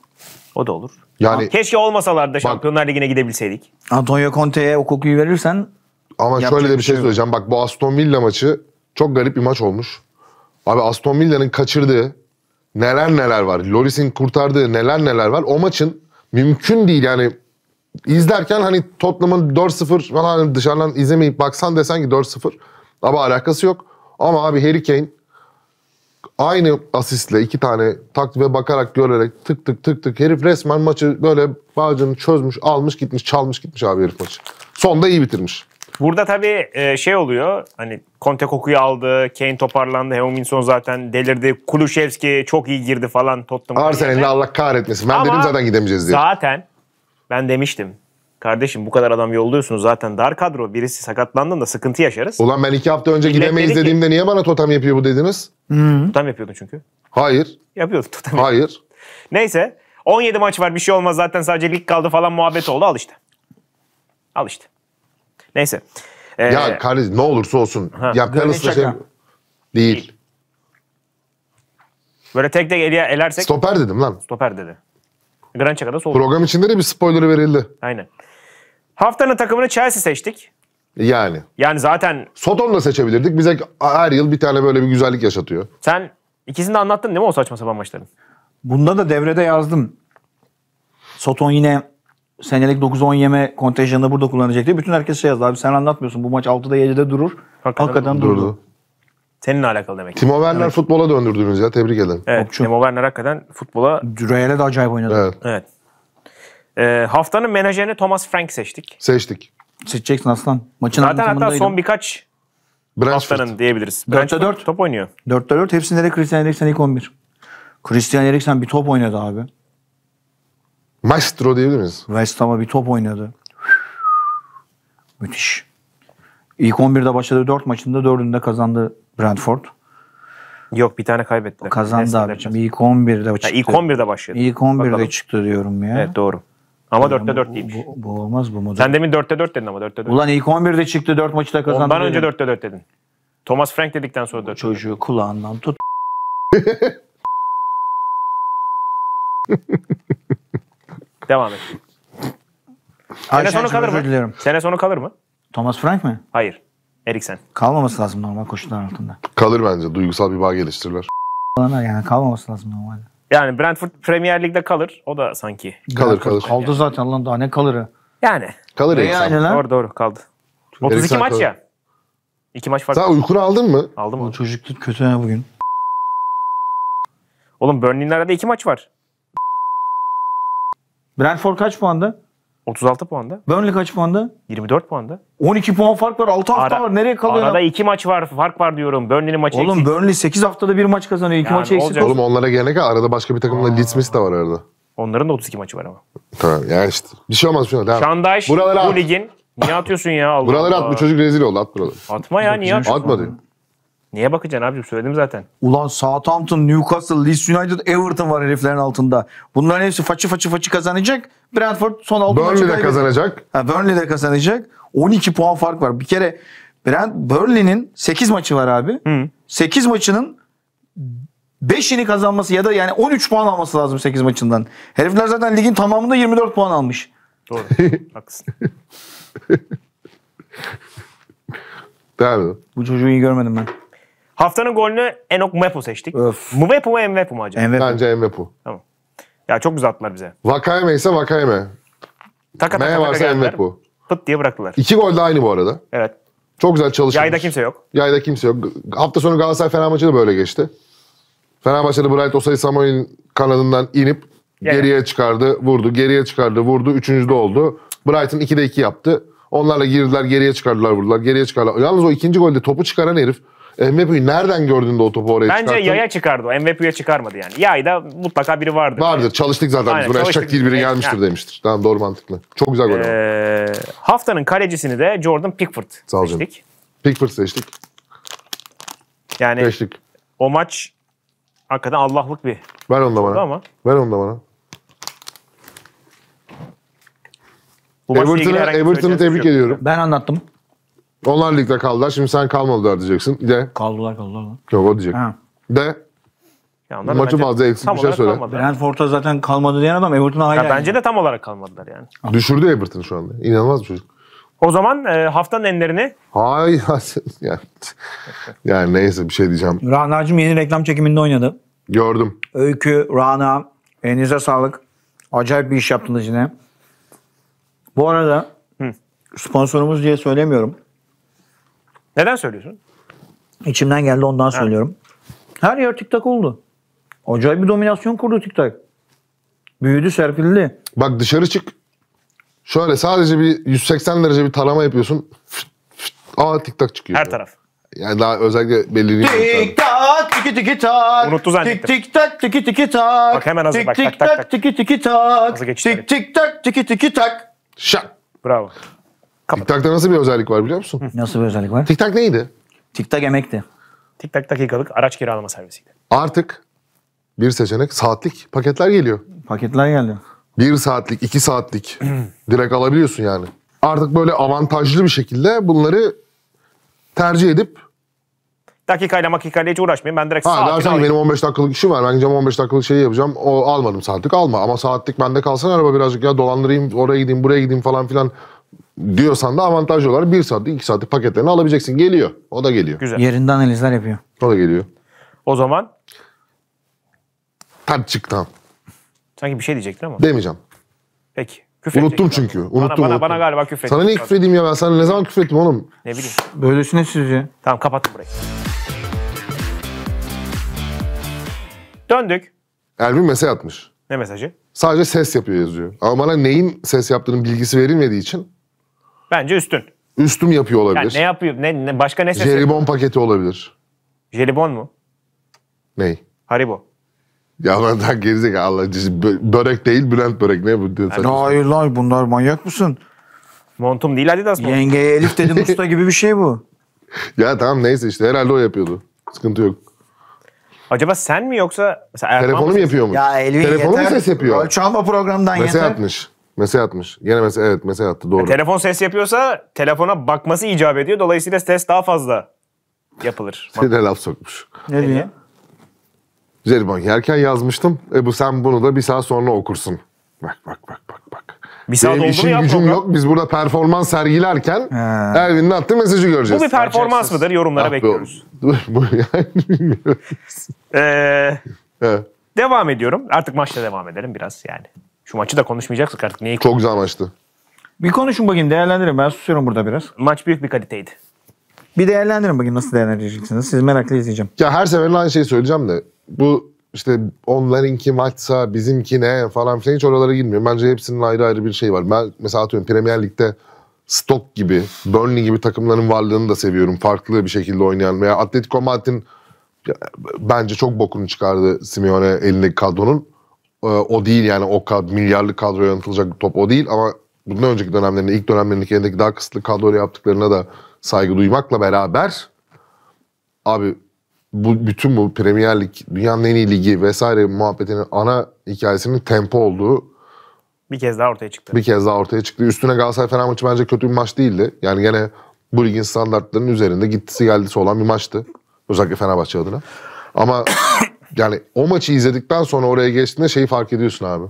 O da olur. Yani Keşke olmasalar da Şampiyonlar Ligi'ne gidebilseydik. Antonio Conte'ye o kokuyu verirsen ama şöyle de bir şey, şey söyleyeceğim. Bak bu Aston Villa maçı çok garip bir maç olmuş. Abi Aston Villa'nın kaçırdığı neler neler var. Loris'in kurtardığı neler neler var. O maçın mümkün değil yani izlerken hani Tottenham'ın 4-0 falan hani dışarıdan izlemeyip baksan desen ki 4-0 ama alakası yok. Ama abi Harry Kane aynı asistle iki tane taktiğe bakarak görerek tık tık tık tık herif resmen maçı böyle bağcını çözmüş, almış gitmiş, çalmış gitmiş abi herif maçı. Sonda iyi bitirmiş. Burada tabii e, şey oluyor hani Conte kokuyu aldı, Kane toparlandı, Heung-min zaten delirdi, Kulüşevski çok iyi girdi falan Tottenham'a. Arsenal'in Allah kahretmesin. Ben Ama dedim zaten gidemeyeceğiz diye. Zaten ben demiştim Kardeşim bu kadar adam yolluyorsunuz zaten dar kadro. Birisi sakatlandığında sıkıntı yaşarız. Ulan ben iki hafta önce Millet gidemeyiz dedi ki- dediğimde niye bana totem yapıyor bu dediniz? Hmm. Tutam yapıyordun çünkü. Hayır. Yapıyordun tutam. Hayır. Neyse 17 maç var bir şey olmaz zaten sadece lig kaldı falan muhabbet oldu. Al işte. Al işte. Neyse. Ee, Ya kardeşim ne olursa olsun. ya Granit şey... Değil. böyle tek tek ele, elersek Stoper dedim lan. stoper dedi. Gran Çaka'da sol. Program içinde de bir spoiler verildi. Aynen. Haftanın takımını Chelsea seçtik. Yani. Yani zaten... Soton da seçebilirdik. Bize her yıl bir tane böyle bir güzellik yaşatıyor. Sen ikisini de anlattın değil mi o saçma sapan maçların? Bunda da devrede yazdım. Soton yine senelik 9-10 yeme kontenjanını burada kullanacak diye. Bütün herkes şey yazdı. Abi sen anlatmıyorsun. Bu maç 6'da 7'de durur. Hakikaten, Hakikaten durdu. durdu. Seninle alakalı demek. Timo Werner evet. futbola döndürdünüz ya. Tebrik ederim. Evet, Timo Werner hakikaten futbola... Real'e de acayip oynadı. Evet. evet. E, haftanın menajerini Thomas Frank seçtik. Seçtik. Seçeceksin aslan. Maçın Zaten hatta son birkaç Brentford. haftanın diyebiliriz. 4'te 4. Top oynuyor. 4'te 4. Hepsinde de Christian Eriksen ilk 11. Christian Eriksen bir top oynadı abi. Maestro diyebilir miyiz? West Ham'a bir top oynadı. Müthiş. İlk 11'de başladı 4 maçında 4'ünde kazandı Brentford. Yok bir tane kaybetti. Kazandı abi. İlk 11'de çıktı. Ha, ilk 11'de başladı. İlk 11'de Bakalım. çıktı diyorum ya. Evet doğru. Ama yani 4'te 4 değilmiş. Bu, bu, olmaz bu model. Sen demin 4'te 4 dedin ama 4'te 4. Ulan ilk 11'de çıktı 4 maçı da kazandı. Ondan önce 4'te 4 dedin. Thomas Frank dedikten sonra 4 Çocuğu kulağından tut. Devam et. Ay, Sene sonu kalır mı? Diliyorum. Sene sonu kalır mı? Thomas Frank mı? Hayır. Eriksen. Kalmaması lazım normal koşullar altında. Kalır bence. Duygusal bir bağ geliştirirler. Yani kalmaması lazım normalde. Yani Brentford Premier Lig'de kalır. O da sanki. Kalır kalır. Kaldı yani. zaten lan daha ne kalırı Yani. Kalır ne yani lan? Doğru doğru kaldı. 32 Eriksen maç kalır. ya. İki maç fark. Sen uykunu aldın mı? Aldım. Oğlum, çocuk kötü ha bugün. Oğlum Burnley'in arada iki maç var. Brentford kaç puanda? 36 puanda. Burnley kaç puanda? 24 puanda. 12 puan fark var. 6 hafta Ara, var. Nereye kalıyor? Arada 2 maç var. Fark var diyorum. Burnley'nin maçı Oğlum eksik. Burnley 8 haftada bir maç kazanıyor. 2 yani maçı eksik. Oğlum onlara gelene kadar arada başka bir takımla Leeds Smith de var arada. Onların da 32 maçı var ama. Tamam yani işte. Bir şey olmaz. Şuna, şey devam. Şandaş Buralara bu at. ligin. Niye atıyorsun ya? Allah Buraları Allah. at. Bu çocuk rezil oldu. At buraları. Atma ya niye atıyorsun? Atma diyor. Niye bakacaksın abicim söyledim zaten. Ulan Southampton, Newcastle, Leeds United, Everton var heriflerin altında. Bunların hepsi façı façı façı kazanacak. Brentford son 6 maçı Burnley de kazanacak. Ha, Burnley de kazanacak. 12 puan fark var. Bir kere Brent, Burnley'nin 8 maçı var abi. Hı. 8 maçının 5'ini kazanması ya da yani 13 puan alması lazım 8 maçından. Herifler zaten ligin tamamında 24 puan almış. Doğru. Haklısın. Değil mi? Bu çocuğu iyi görmedim ben. Haftanın golünü enok Mwepu seçtik. Öf. Mwepu mu Mwepu mu acaba? Envepu. Bence Mwepu. Tamam. Ya çok güzel attılar bize. Vakayeme ise Vakayeme. Taka taka taka varsa geldiler. Mwepu. Pıt diye bıraktılar. İki gol de aynı bu arada. Evet. Çok güzel çalışmış. Yayda kimse yok. Yayda kimse yok. Hafta sonu Galatasaray fenerbahçe de böyle geçti. Fenerbahçe'de Bright Osay Samoy'un kanadından inip Yani. geriye çıkardı, vurdu. Geriye çıkardı, vurdu. üçüncü de oldu. Brighton 2'de 2 yaptı. Onlarla girdiler, geriye çıkardılar, vurdular. Geriye çıkardılar. Yalnız o ikinci golde topu çıkaran herif MVP'yi nereden gördün de o topu oraya Bence çıkarttın? yaya çıkardı o. MVP'ye çıkarmadı yani. Yayda mutlaka biri vardı. Vardır. Yani. Çalıştık zaten Aynen, biz buna. Eşek değil biri gelmiştir yani. demiştir. Tamam doğru mantıklı. Çok güzel gol. Ee, haftanın kalecisini de Jordan Pickford Sağ seçtik. Pickford seçtik. Yani seçtik. o maç hakikaten Allah'lık bir. Ver onu da bana. Ama. Ver onu da bana. Everton'ı Everton tebrik şey ediyorum. Ben anlattım. Onlar ligde kaldılar. Şimdi sen kalmadılar diyeceksin. De. Kaldılar kaldılar lan. Yok o diyecek. Ha. De. Ya Maçı bence bazı eksik bir şey söyle. kalmadılar. Brentford'a zaten kalmadı diyen adam Everton'a hala. Ya bence de tam olarak kalmadılar yani. Ah. Düşürdü Everton şu anda. İnanılmaz bir çocuk. O zaman e, haftanın enlerini Hayır. yani, yani neyse bir şey diyeceğim. Rana'cığım yeni reklam çekiminde oynadı. Gördüm. Öykü, Rana, elinize sağlık. Acayip bir iş yaptınız yine. Bu arada Hı. sponsorumuz diye söylemiyorum. Neden söylüyorsun? İçimden geldi ondan ha. söylüyorum. Her yer TikTok oldu. Acayip bir dominasyon kurdu TikTok. Büyüdü, serpildi. Bak dışarı çık. Şöyle sadece bir 180 derece bir tarama yapıyorsun. Fıt, fıt. Aa TikTok çıkıyor. Her taraf. Yani daha özellikle belirli Tik tak tiki tiki tak. Unuttu zannettim. Tik tiki tiki tak. Bak hemen hazır bak tak tiki tiki tak. Tik tik tak tiki tiki tak. Şak. Bravo. Kapat. TikTok'ta nasıl bir özellik var biliyor musun? Nasıl bir özellik var? TikTok neydi? TikTok emekti. TikTok dakikalık araç kiralama servisiydi. Artık bir seçenek saatlik paketler geliyor. Paketler geldi. Bir saatlik, iki saatlik direkt alabiliyorsun yani. Artık böyle avantajlı bir şekilde bunları tercih edip dakikayla makikayla hiç uğraşmayayım. Ben direkt saatlik dersen alayım. benim 15 dakikalık işim var. Ben gideceğim 15 dakikalık şeyi yapacağım. O almadım saatlik alma. Ama saatlik bende kalsın araba birazcık ya dolandırayım oraya gideyim buraya gideyim falan filan diyorsan da avantajlı olarak 1 saatlik, 2 saatlik paketlerini alabileceksin. Geliyor. O da geliyor. Güzel. Yerinde analizler yapıyor. O da geliyor. O zaman Tarçıktan. Sanki bir şey diyecektin ama. Demeyeceğim. Peki. Küfür Unuttum edecektim. çünkü. Unuttum, bana, unuttum. Bana, galiba küfür Sana niye küfür edeyim ya ben? Sana ne zaman küfür ettim oğlum? Ne bileyim. Böylesine siz ya. Tamam kapattım burayı. Döndük. Elvin mesaj atmış. Ne mesajı? Sadece ses yapıyor yazıyor. Ama bana neyin ses yaptığının bilgisi verilmediği için Bence üstün. Üstüm yapıyor olabilir. Yani ne yapıyor? Ne, ne başka ne sesi? Jelibon paketi olabilir. Jelibon mu? Ney? Haribo. Ya lan daha gerizekalı Allah. Börek değil Bülent Börek ne bu? Yani, hayır lan bunlar manyak mısın? Montum değil Adidas mı? Yengeye Elif dedim usta gibi bir şey bu. Ya tamam neyse işte herhalde o yapıyordu. Sıkıntı yok. Acaba sen mi yoksa Telefonu mu yapıyor mu? Ya Elvin Telefonu yeter. mu ses yapıyor? Rol çalma programdan Mesaj yeter. Mesaj atmış. Mesaj atmış. Gene mesaj evet mesaj attı doğru. Ya, e, telefon ses yapıyorsa telefona bakması icap ediyor. Dolayısıyla ses daha fazla yapılır. Bir laf sokmuş. Ne diyor? Zeliban yerken yazmıştım. E bu sen bunu da bir saat sonra okursun. Bak bak bak bak bak. Bir saat Benim oldu işim mu ya gücüm yok. Biz burada performans sergilerken He. Ervin'in attığı mesajı göreceğiz. Bu bir performans mıdır? Yorumlara ah, bekliyoruz. Bu, bu yani Ee, Devam ediyorum. Artık maçla devam edelim biraz yani. Şu maçı da konuşmayacaksak artık. Neyi Çok güzel maçtı. Bir konuşun bakayım değerlendirin. Ben susuyorum burada biraz. Maç büyük bir kaliteydi. Bir değerlendirin bakayım nasıl değerlendireceksiniz. Siz meraklı izleyeceğim. Ya her seferinde aynı şeyi söyleyeceğim de. Bu işte onlarınki maçsa bizimki ne falan filan hiç oralara girmiyor. Bence hepsinin ayrı ayrı bir şey var. Ben mesela atıyorum Premier Lig'de Stock gibi, Burnley gibi takımların varlığını da seviyorum. Farklı bir şekilde oynayan veya Atletico Madrid'in bence çok bokunu çıkardı Simeone elindeki kadronun. Ee, o değil yani o kad milyarlık kadro yanıtılacak top o değil ama bundan önceki dönemlerinde ilk dönemlerindeki elindeki daha kısıtlı kadroyla yaptıklarına da saygı duymakla beraber abi bu bütün bu Premier Lig, dünyanın en iyi ligi vesaire muhabbetinin ana hikayesinin tempo olduğu bir kez daha ortaya çıktı. Bir kez daha ortaya çıktı. Üstüne Galatasaray Fener maçı bence kötü bir maç değildi. Yani gene bu ligin standartlarının üzerinde gittisi geldisi olan bir maçtı. Özellikle Fenerbahçe adına. Ama yani o maçı izledikten sonra oraya geçtiğinde şeyi fark ediyorsun abi.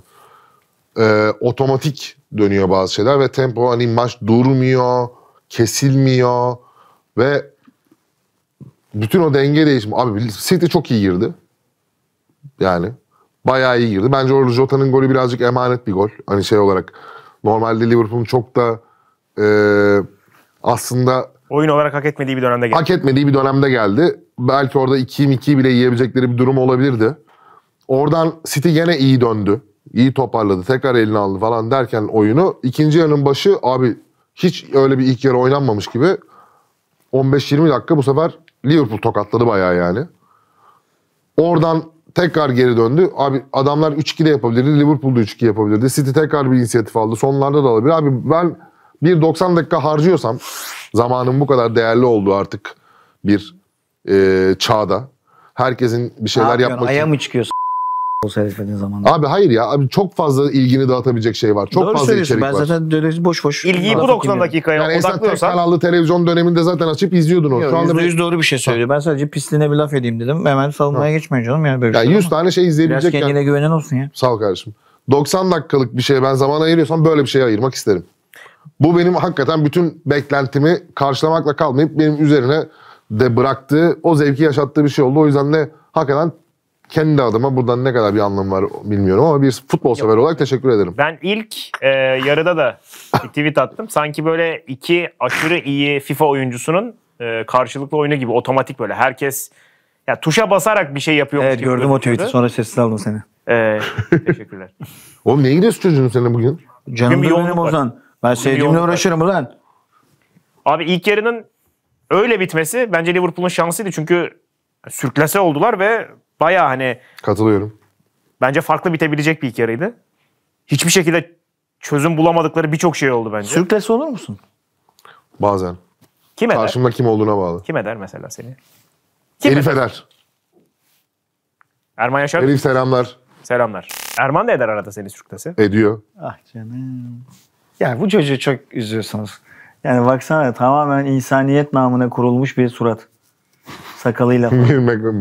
Ee, otomatik dönüyor bazı şeyler ve tempo hani maç durmuyor, kesilmiyor ve bütün o denge değişimi. Abi City çok iyi girdi. Yani bayağı iyi girdi. Bence orada Jota'nın golü birazcık emanet bir gol. Hani şey olarak normalde Liverpool'un çok da e, aslında Oyun olarak hak etmediği bir dönemde geldi. Hak etmediği bir dönemde geldi. Belki orada 2'yi 2'yi bile yiyebilecekleri bir durum olabilirdi. Oradan City gene iyi döndü. İyi toparladı. Tekrar elini aldı falan derken oyunu. ikinci yarının başı abi hiç öyle bir ilk yarı oynanmamış gibi 15-20 dakika bu sefer Liverpool tokatladı bayağı yani. Oradan tekrar geri döndü. Abi adamlar 3-2 de yapabilirdi. Liverpool da 3-2 yapabilirdi. City tekrar bir inisiyatif aldı. Sonlarda da alabilir. Abi ben bir 90 dakika harcıyorsam Zamanın bu kadar değerli olduğu artık bir e, çağda. Herkesin bir şeyler yapmak için. Aya mı çıkıyorsun? O seyretmediğin zaman. Abi hayır ya. Abi çok fazla ilgini dağıtabilecek şey var. Çok Doğru fazla içerik ben var. Ben zaten dönemi boş boş. İlgiyi bu 90 dakikaya yani odaklıyorsan. Yani kanallı televizyon döneminde zaten açıp izliyordun onu. Yok, Şu anda %100 böyle... doğru bir şey söylüyor. Ben sadece pisliğine bir laf edeyim dedim. Hemen savunmaya ha. canım. Yani böyle ya yani 100 ama. tane şey izleyebilecek. Biraz kendine yani. güvenen olsun ya. Sağ ol kardeşim. 90 dakikalık bir şeye ben zaman ayırıyorsam böyle bir şey ayırmak isterim. Bu benim hakikaten bütün beklentimi karşılamakla kalmayıp benim üzerine de bıraktığı, o zevki yaşattığı bir şey oldu. O yüzden de hakikaten kendi adıma buradan ne kadar bir anlam var bilmiyorum ama bir futbol sever olarak teşekkür ederim. Ben ilk e, yarıda da bir tweet attım. Sanki böyle iki aşırı iyi FIFA oyuncusunun e, karşılıklı oyunu gibi otomatik böyle herkes ya tuşa basarak bir şey yapıyor. Evet gördüm o tweet'i sonra sessiz aldım seni. Ee, teşekkürler. Oğlum niye gidiyorsun çocuğun seninle bugün? Canım benim Ozan. Var. Ben sevdiğimle uğraşırım ulan. Abi ilk yarının öyle bitmesi bence Liverpool'un şansıydı. Çünkü sürklese oldular ve baya hani... Katılıyorum. Bence farklı bitebilecek bir ilk yarıydı. Hiçbir şekilde çözüm bulamadıkları birçok şey oldu bence. Sürklese olur musun? Bazen. Kim eder? Karşımda kim olduğuna bağlı. Kim eder mesela seni? Kim Elif eder? eder. Erman Yaşar. Elif selamlar. Selamlar. Erman da eder arada seni sürklese. Ediyor. Ah canım. Ya bu çocuğu çok üzüyorsunuz. Yani baksana tamamen insaniyet namına kurulmuş bir surat. Sakalıyla.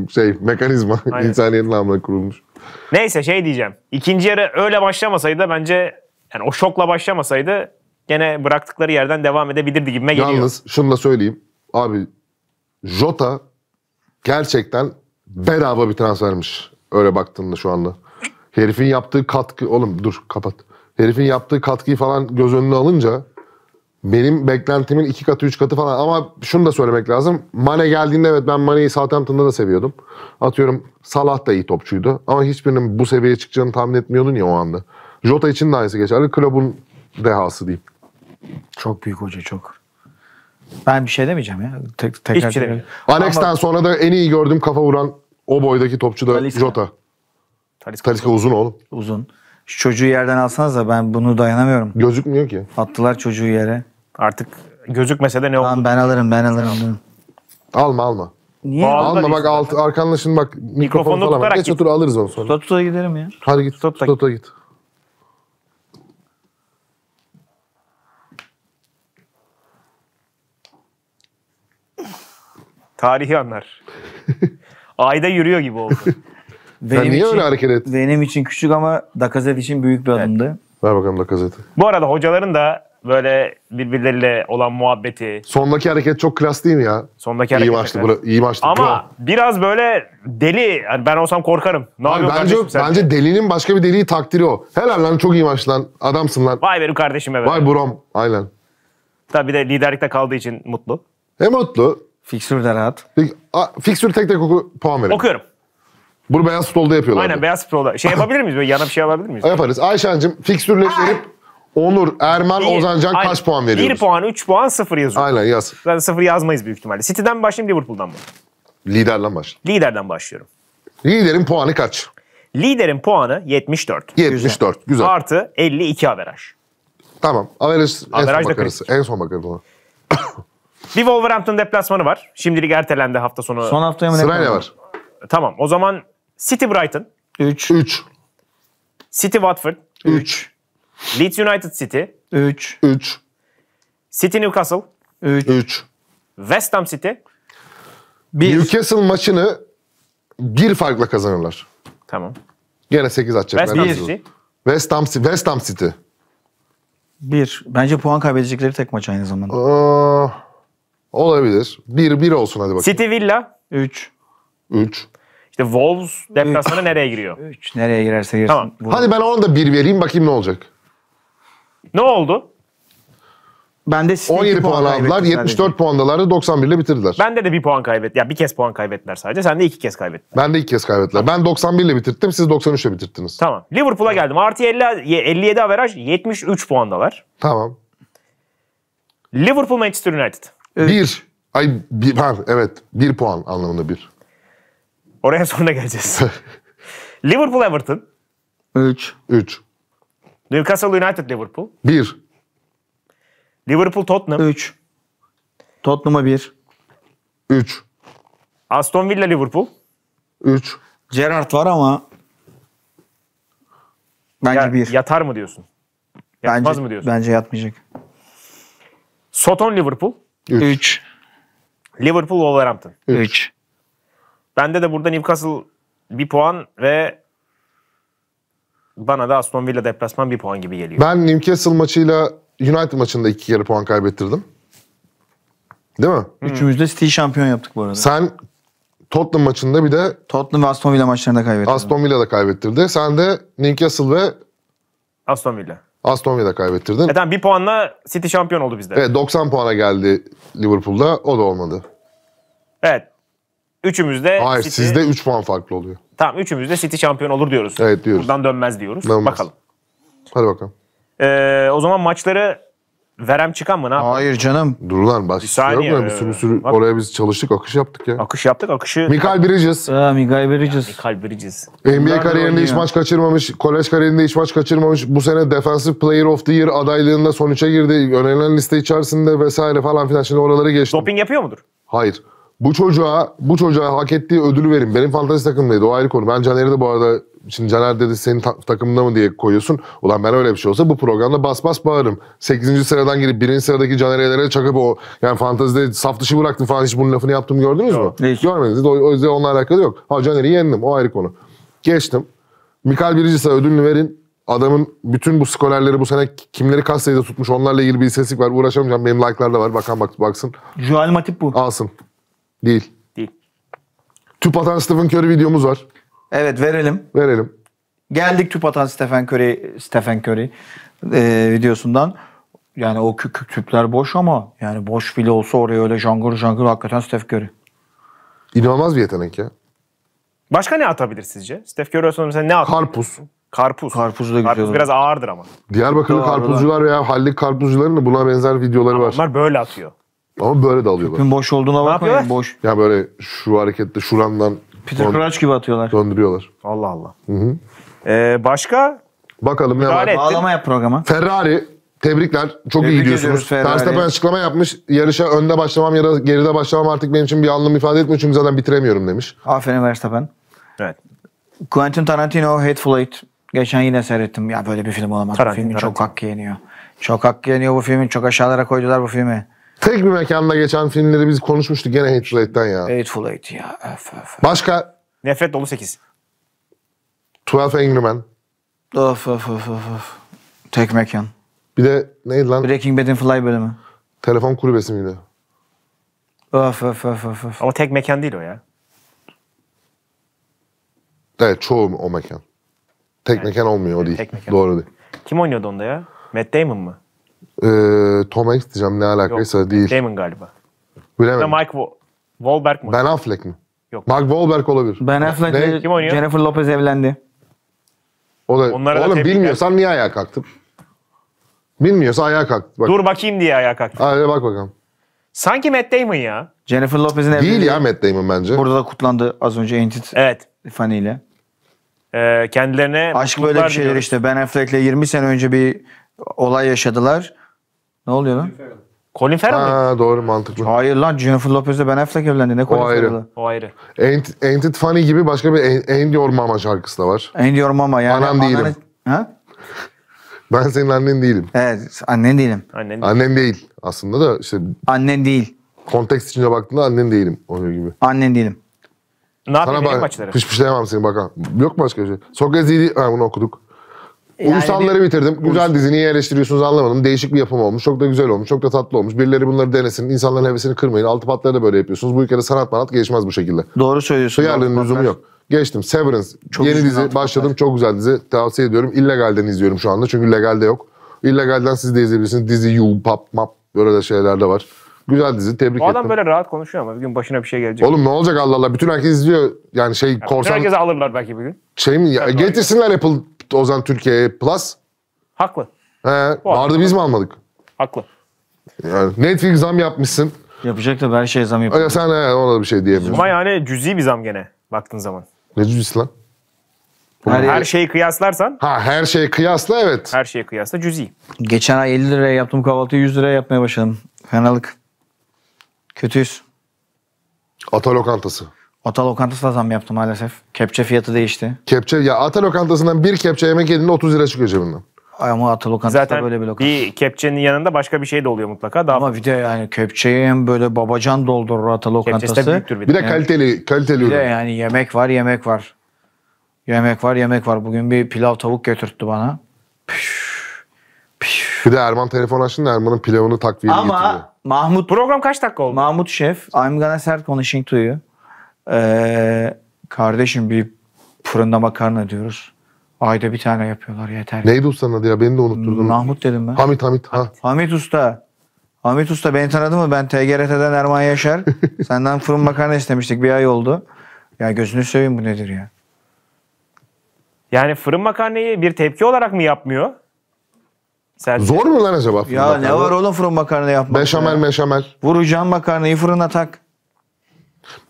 şey mekanizma Aynen. insaniyet namına kurulmuş. Neyse şey diyeceğim. İkinci yarı öyle başlamasaydı bence yani o şokla başlamasaydı gene bıraktıkları yerden devam edebilirdi gibime geliyor. Yalnız şunu da söyleyeyim. Abi Jota gerçekten bedava bir transfermiş. Öyle baktığında şu anda. Herifin yaptığı katkı... Oğlum dur kapat herifin yaptığı katkıyı falan göz önüne alınca benim beklentimin iki katı, üç katı falan. Ama şunu da söylemek lazım. Mane geldiğinde evet ben Mane'yi Southampton'da da seviyordum. Atıyorum Salah da iyi topçuydu. Ama hiçbirinin bu seviyeye çıkacağını tahmin etmiyordun ya o anda. Jota için de aynısı geçerli. Klubun dehası diyeyim. Çok büyük hoca çok. Ben bir şey demeyeceğim ya. Tek, tekrar Hiçbir şey demeyeceğim. Alex'ten Ama... sonra da en iyi gördüğüm kafa vuran o boydaki topçu da Talisca. Jota. taliska uzun oğlum. Uzun. Şu çocuğu yerden alsanız da ben bunu dayanamıyorum. Gözükmüyor ki. Attılar çocuğu yere. Artık gözükmese de ne Tamam oldu? ben alırım ben alırım. alırım. Alma alma. Niye? Bağlı Alma bak alt, arkanda şimdi bak Mikrofonu falan Geç git. otur alırız onu sonra. Tuta tuta giderim ya. Hadi git tuta git. tuta git. Tarihi anlar. Ayda yürüyor gibi oldu. Benim niye için, öyle hareket ettin? Benim için küçük ama Dakazet için büyük bir adımdı. Ver bakalım Dakazeti. Bu arada hocaların da böyle birbirleriyle olan muhabbeti, Sondaki hareket çok klas değil mi ya? sondaki iyi hareketler. maçtı bura, iyi maçtı. Ama Bravo. biraz böyle deli. Yani ben olsam korkarım. Ne Abi bence bence delinin başka bir deliği takdiri o. Helal lan çok iyi maç lan. Adamsın lan. Vay benim kardeşim evet. Vay Brom. Aynen. Tabii bir de liderlikte kaldığı için mutlu. E mutlu. Fiksür de rahat. Fik- tek tek oku, puan verelim. Okuyorum. Bunu beyaz futbolda yapıyorlar. Aynen beyaz futbolda. Şey yapabilir miyiz? Böyle yana bir şey alabilir miyiz? Yaparız. Ayşen'cim fikstürleri verip Onur, Erman, bir, Ozancan aynen. kaç puan veriyoruz? 1 puan, 3 puan, 0 yazıyor. Aynen yaz. Zaten 0 yazmayız büyük ihtimalle. City'den mi başlayayım, Liverpool'dan mı? Liderden başla. Liderden başlıyorum. Liderin puanı kaç? Liderin puanı 74. 74. Güzel. Güzel. Artı 52 averaj. Tamam. Averaj en son da bakarız. En son bakarız ona. Bir Wolverhampton deplasmanı var. Şimdilik ertelendi hafta sonu. Son haftaya mı? Sırayla var. Tamam o zaman City Brighton. 3. 3. City Watford. 3. Leeds United City. 3. 3. City Newcastle. 3. West Ham City. 1. Newcastle maçını bir farkla kazanırlar. Tamam. Gene 8 atacaklar. West Ham City. West Ham, West Ham City. 1. Bence puan kaybedecekleri tek maç aynı zamanda. Aa, olabilir. 1-1 olsun hadi bakalım. City Villa. 3. 3. İşte Wolves deplasmana nereye giriyor? 3 nereye girerse girsin. Tamam. Bu- Hadi ben ona da bir vereyim bakayım ne olacak. Ne oldu? Ben de City 17 puan aldılar, kaybettim 74 puandalardı, 91 ile bitirdiler. Ben, de de bir puan kaybet. Ya bir kez puan kaybettiler sadece. Sen de iki kez kaybettin. de ilk kez kaybettiler. Ben 91 ile bitirdim, siz 93 ile bitirdiniz. Tamam. Liverpool'a geldim. Artı 50, 57 averaj 73 puandalar. Tamam. Liverpool Manchester United. Evet. Bir. Ay bir, ha, evet. Bir puan anlamında bir. Oraya sonra geleceğiz. Liverpool Everton. 3. 3. Newcastle United Liverpool. 1. Liverpool Tottenham. 3. Tottenham'a 1. 3. Aston Villa Liverpool. 3. Gerrard var ama bence 1. Ya, yatar mı diyorsun? Yatmaz bence, mı diyorsun? Bence yatmayacak. Soton Liverpool. 3. Liverpool Wolverhampton. 3. Bende de burada Newcastle bir puan ve bana da Aston Villa deplasman bir puan gibi geliyor. Ben Newcastle maçıyla United maçında iki kere puan kaybettirdim. Değil mi? Hmm. Üçümüz de City şampiyon yaptık bu arada. Sen Tottenham maçında bir de... Tottenham ve Aston Villa maçlarında kaybettirdi. Aston Villa'da kaybettirdi. Sen de Newcastle ve... Aston Villa. Aston Villa kaybettirdin. E tamam bir puanla City şampiyon oldu bizde. Evet 90 puana geldi Liverpool'da. O da olmadı. Evet. Üçümüz de Hayır City... sizde 3 puan farklı oluyor. Tamam üçümüz de City şampiyon olur diyoruz. Evet diyoruz. Buradan dönmez diyoruz. Dönmez. Bakalım. Hadi bakalım. Ee, o zaman maçları verem çıkan mı ne yapalım? Hayır canım. Dur lan baş. Bir saniye. Şey ya, bir sürü sürü Bak. oraya biz çalıştık akış yaptık ya. Akış yaptık akışı. Mikael Bridges. Aa, Mikael Bridges. Ya, Mikael Bridges. NBA Bunlar kariyerinde hiç maç kaçırmamış. Kolej kariyerinde hiç maç kaçırmamış. Bu sene Defensive Player of the Year adaylığında son girdi. Önerilen liste içerisinde vesaire falan filan. Şimdi oraları geçti. Doping yapıyor mudur? Hayır. Bu çocuğa, bu çocuğa hak ettiği ödülü verin. Benim fantazi takımdaydı o ayrı konu. Ben Caner'i de bu arada Şimdi Caner dedi senin ta- takımında mı diye koyuyorsun. Ulan ben öyle bir şey olsa bu programda bas bas bağırırım. 8. sıradan girip 1. sıradaki Caner Eler'e çakıp o yani fantazide saf dışı bıraktım falan hiç bunun lafını yaptım gördünüz mü? Yok, hiç. Görmediniz. O, o yüzden onunla alakalı yok. Ha Caner'i yendim o ayrı konu. Geçtim. Mikael Biricis'e ödülünü verin. Adamın bütün bu skolerleri bu sene kimleri kast tutmuş onlarla ilgili bir seslik var. Uğraşamayacağım. Benim like'lar da var. Bakan bak, baksın. Joel Matip bu. Alsın. Değil. Değil. Tüp atan Stephen Curry videomuz var. Evet verelim. Verelim. Geldik tüp atan Stephen Curry, Stephen Curry e, videosundan. Yani o kük tüpler boş ama yani boş bile olsa oraya öyle jangır jangır hakikaten Steph Curry. İnanılmaz bir yetenek ya. Başka ne atabilir sizce? Steph Curry olsa mesela ne atabilir? Karpuz. Karpuz. Karpuz da güzel Karpuz biraz ağırdır ama. Diğerbakarlı Doğru. karpuzcular veya Halli karpuzcuların da buna benzer videoları var. Onlar böyle atıyor. Ama böyle de alıyorlar. Tüpün boş olduğuna bakmayın. yapıyorlar? Boş. Ya böyle şu harekette şurandan Peter dön- Crouch gibi atıyorlar. döndürüyorlar. Allah Allah. Ee, başka? Bakalım ne var. Müdahale Bağlama yap programa. Ferrari Tebrikler. Çok Tebrik iyi diyorsunuz. gidiyorsunuz. Verstappen açıklama yapmış. Yarışa önde başlamam ya da geride başlamam artık benim için bir anlam ifade etmiyor. Çünkü zaten bitiremiyorum demiş. Aferin Verstappen. Evet. Quentin Tarantino Hateful Eight. Geçen yine seyrettim. Ya böyle bir film olamaz. Bu Tarantino, filmin çok Tarantino. hakkı yeniyor. Çok hakkı yeniyor bu filmin. Çok aşağılara koydular bu filmi. Tek bir mekanda geçen filmleri biz konuşmuştuk gene Hateful Eight'ten ya. Hateful Eight ya. Öf, öf. Başka? Nefret dolu 8. 12 Angry Men. Of of of of. Tek mekan. Bir de neydi lan? Breaking Bad'in Fly bölümü. Telefon kulübesi miydi? Of of of of. Ama tek mekan değil o ya. Evet çoğu o mekan. Tek mekan olmuyor o değil. Tek mekan. Doğru değil. Kim oynuyordu onda ya? Matt Damon mı? Ee, Tom Hanks diyeceğim ne alakaysa Yok, değil. Damon galiba. Bilemedim. Ya Mike Wahlberg mi? Ben Affleck mi? Yok. Mark Wahlberg olabilir. Ben Ne? Affleck'le Kim oynuyor? Jennifer Lopez evlendi. O da, Onlara oğlum tebrikler. bilmiyorsan niye ayağa kalktın? Bilmiyorsa ayağa kalk. Bak. Dur bakayım diye ayağa kalktı. Hadi bak bakalım. Sanki Matt Damon ya. Jennifer Lopez'in evliliği Değil ya Matt Damon bence. burada da kutlandı az önce Entit Evet. faniyle. Ee, kendilerine Aşk böyle bir şeyler diliyorum. işte. Ben Affleck'le 20 sene önce bir olay yaşadılar. Ne oluyor lan? Colin Farrell mi? doğru mantıklı. Hayır lan Jennifer Lopez'le Ben Affleck evlendi. Ne Colin ayrı. Farrell'ı? O ayrı. Ain't, ain't It Funny gibi başka bir Ain't- Ain't Your Mama şarkısı da var. And Your Mama yani. Anam değilim. Ha? Ben senin annen değilim. Evet annen değilim. Annen. Annen değil. Aslında da işte Annen değil. Kontekst içinde baktığında annen değilim. Onun gibi. Annen değilim. Ne yapayım? Sana bak, maçları. pışpışlayamam seni bak ha. Yok başka bir şey. Sokrates iyi değil. Ha, bunu okuduk. Uyusalları yani, bitirdim. Güzel dizi niye eleştiriyorsunuz anlamadım. Değişik bir yapım olmuş. Çok da güzel olmuş. Çok da tatlı olmuş. Birileri bunları denesin. İnsanların hevesini kırmayın. Altı patları da böyle yapıyorsunuz. Bu ülkede sanat manat gelişmez bu şekilde. Doğru söylüyorsun. Duyarlılığın lüzumu yok. Geçtim. Severance. Çok Yeni dizi. Başladım. Patlar. Çok güzel dizi. Tavsiye ediyorum. İllegal'den izliyorum şu anda. Çünkü legalde yok. İllegal'den siz de izleyebilirsiniz. Dizi, you, pop, map. Böyle de şeyler de var. Güzel dizi. Tebrik o ettim. O adam böyle rahat konuşuyor ama bir gün başına bir şey gelecek. Oğlum ne olacak Allah Allah. Bütün herkes izliyor. Yani şey ya korsan... Bütün herkesi alırlar belki bir gün. Şey mi? Ya, getirsinler Apple Ozan Türkiye Plus. Haklı. He, vardı biz mi almadık? Haklı. Yani Netflix zam yapmışsın. Yapacak da her şey zam yapıyor. Öyle sen he, ona da bir şey diyemiyorsun. Ama yani cüzi bir zam gene baktığın zaman. Ne cüzisi lan? Her, her şeyi kıyaslarsan. Ha her şeyi kıyasla evet. Her şeyi kıyasla cüzi. Geçen ay 50 liraya yaptım kahvaltıyı 100 liraya yapmaya başladım. Fenalık. Kötüyüz. Ata lokantası. Ata lokantasına zam yaptı maalesef. Kepçe fiyatı değişti. Kepçe ya ata lokantasından bir kepçe yemek yediğinde 30 lira çıkıyor cebinden. Ay Ama ata lokantası da Zaten böyle bir lokanta. bir kepçenin yanında başka bir şey de oluyor mutlaka. Daha Ama bir de yani kepçeyi hem böyle babacan doldurur ata lokantası. kepçesi de büyüktür bir Bir de. kaliteli kaliteli kaliteli Bir de yani yemek var yemek var. Yemek var yemek var. Bugün bir pilav tavuk götürttü bana. Bir de Erman telefon açtığında Erman'ın pilavını takviye Ama getiriyor. Mahmut Program kaç dakika oldu? Mahmut Şef I'm Gonna Serve Conishing To'yu ee, kardeşim bir fırında makarna diyoruz. Ayda bir tane yapıyorlar yeter. Neydi ustanın adı ya? Beni de unutturdun. Mahmut dedim ben. Hamit Hamit. Ha. Hamit Usta. Hamit Usta beni tanıdı mı? Ben TGRT'den Erman Yaşar. Senden fırın makarna istemiştik. Bir ay oldu. Ya gözünü seveyim bu nedir ya? Yani fırın makarnayı bir tepki olarak mı yapmıyor? Selçuk. Zor mu lan acaba fırın Ya makarna? ne var oğlum fırın makarna yapmak? Beşamel meşamel. Vuracağım makarnayı fırına tak.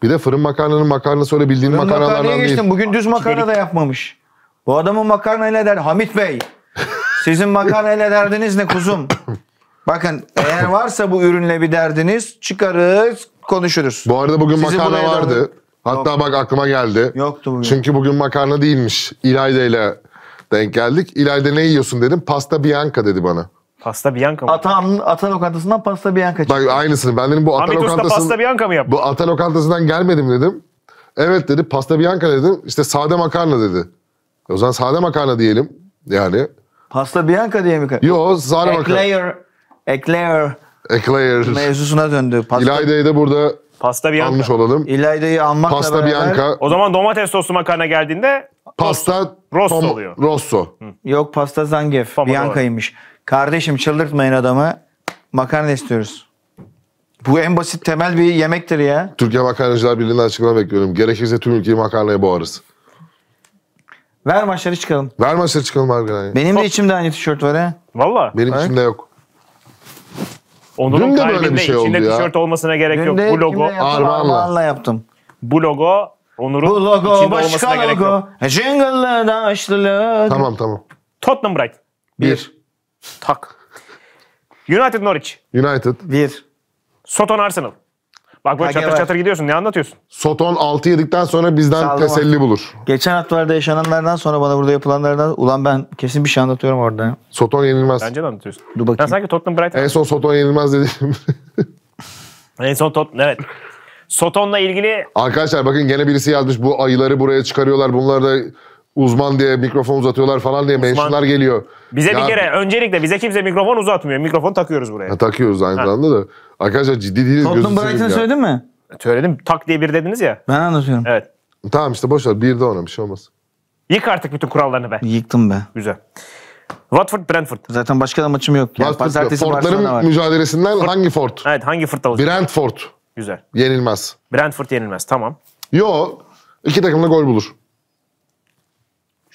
Bir de fırın makarnanın makarnası öyle bildiğin Fırın makarnalardan değil. geçtim. Bugün düz makarna da yapmamış. Bu adamın makarna ile der Hamit Bey. Sizin makarna ile derdiniz ne kuzum? Bakın eğer varsa bu ürünle bir derdiniz çıkarız konuşuruz. Bu arada bugün Sizi makarna buraya da- vardı. Hatta Yok. bak aklıma geldi. Yoktu bugün. Çünkü bugün makarna değilmiş. İlayda ile denk geldik. İlayda ne yiyorsun dedim. Pasta bianca dedi bana. Pasta Bianca mı? Atan, Ata lokantasından Pasta Bianca çıktı. Bak aynısını. Ben dedim bu Ata Hamit Usta lokantasından, Pasta Bianca mı yaptı? bu Ata lokantasından gelmedim dedim. Evet dedi Pasta Bianca dedim. İşte sade makarna dedi. O zaman sade makarna diyelim yani. Pasta Bianca diye mi? Yo sade makarna. Eclair, Eclair Eclair. mevzusuna döndü. Pasta, İlayda'yı da burada Pasta Bianca. almış olalım. İlayda'yı almakla Pasta beraber... Bianca. O zaman domates soslu makarna geldiğinde Pasta Rosso Tom- oluyor. Rosso. Yok pasta Zangief. Tamam, Bianca'ymış. Kardeşim çıldırtmayın adamı. Makarna istiyoruz. Bu en basit temel bir yemektir ya. Türkiye Makarnacılar Birliği'nden açıklama bekliyorum. Gerekirse tüm ülkeyi makarnaya boğarız. Ver maçları çıkalım. Ver maçları çıkalım harbiden Benim de içimde aynı tişört var ha. Valla. Benim Evet. içimde yok. Dün Onur'un de böyle bir şey oldu içinde ya. tişört olmasına gerek yok. Bu logo, kimle yaptım? Armağanla. Armağanla yaptım. bu logo Onur'un Bu logo olmasına gerek yok. logo. Jingle'lı daşlılık. Tamam tamam. Tottenham Bright. Bir. Tak. United Norwich. United. Bir. Soton Arsenal. Bak böyle çatır çatır gidiyorsun. Ne anlatıyorsun? Soton 6 yedikten sonra bizden Sağlam teselli abi. bulur. Geçen haftalarda yaşananlardan sonra bana burada yapılanlardan ulan ben kesin bir şey anlatıyorum orada. Soton yenilmez. Bence de anlatıyorsun. Dur bakayım. Ben sanki Tottenham Brighton. En son Soton yenilmez dedim. en son Tottenham evet. Soton'la ilgili... Arkadaşlar bakın gene birisi yazmış bu ayıları buraya çıkarıyorlar. Bunlar da uzman diye mikrofon uzatıyorlar falan diye mentionlar geliyor. Bize ya, bir kere öncelikle bize kimse mikrofon uzatmıyor. Mikrofon takıyoruz buraya. Ha, takıyoruz aynı zamanda da. Arkadaşlar ciddi değiliz. Tottenham Brighton'ı söyledin mi? Söyledim. Tak diye bir dediniz ya. Ben anlatıyorum. Evet. Tamam işte boş ver. Bir de ona bir şey olmaz. Yık artık bütün kurallarını be. Yıktım be. Güzel. Watford Brentford. Zaten başka da maçım yok. Yani pazartesi Fortların mücadelesinden Ford. hangi Ford? Evet hangi Ford olacak? Brentford. Güzel. Yenilmez. Brentford yenilmez tamam. Yo iki takım da gol bulur.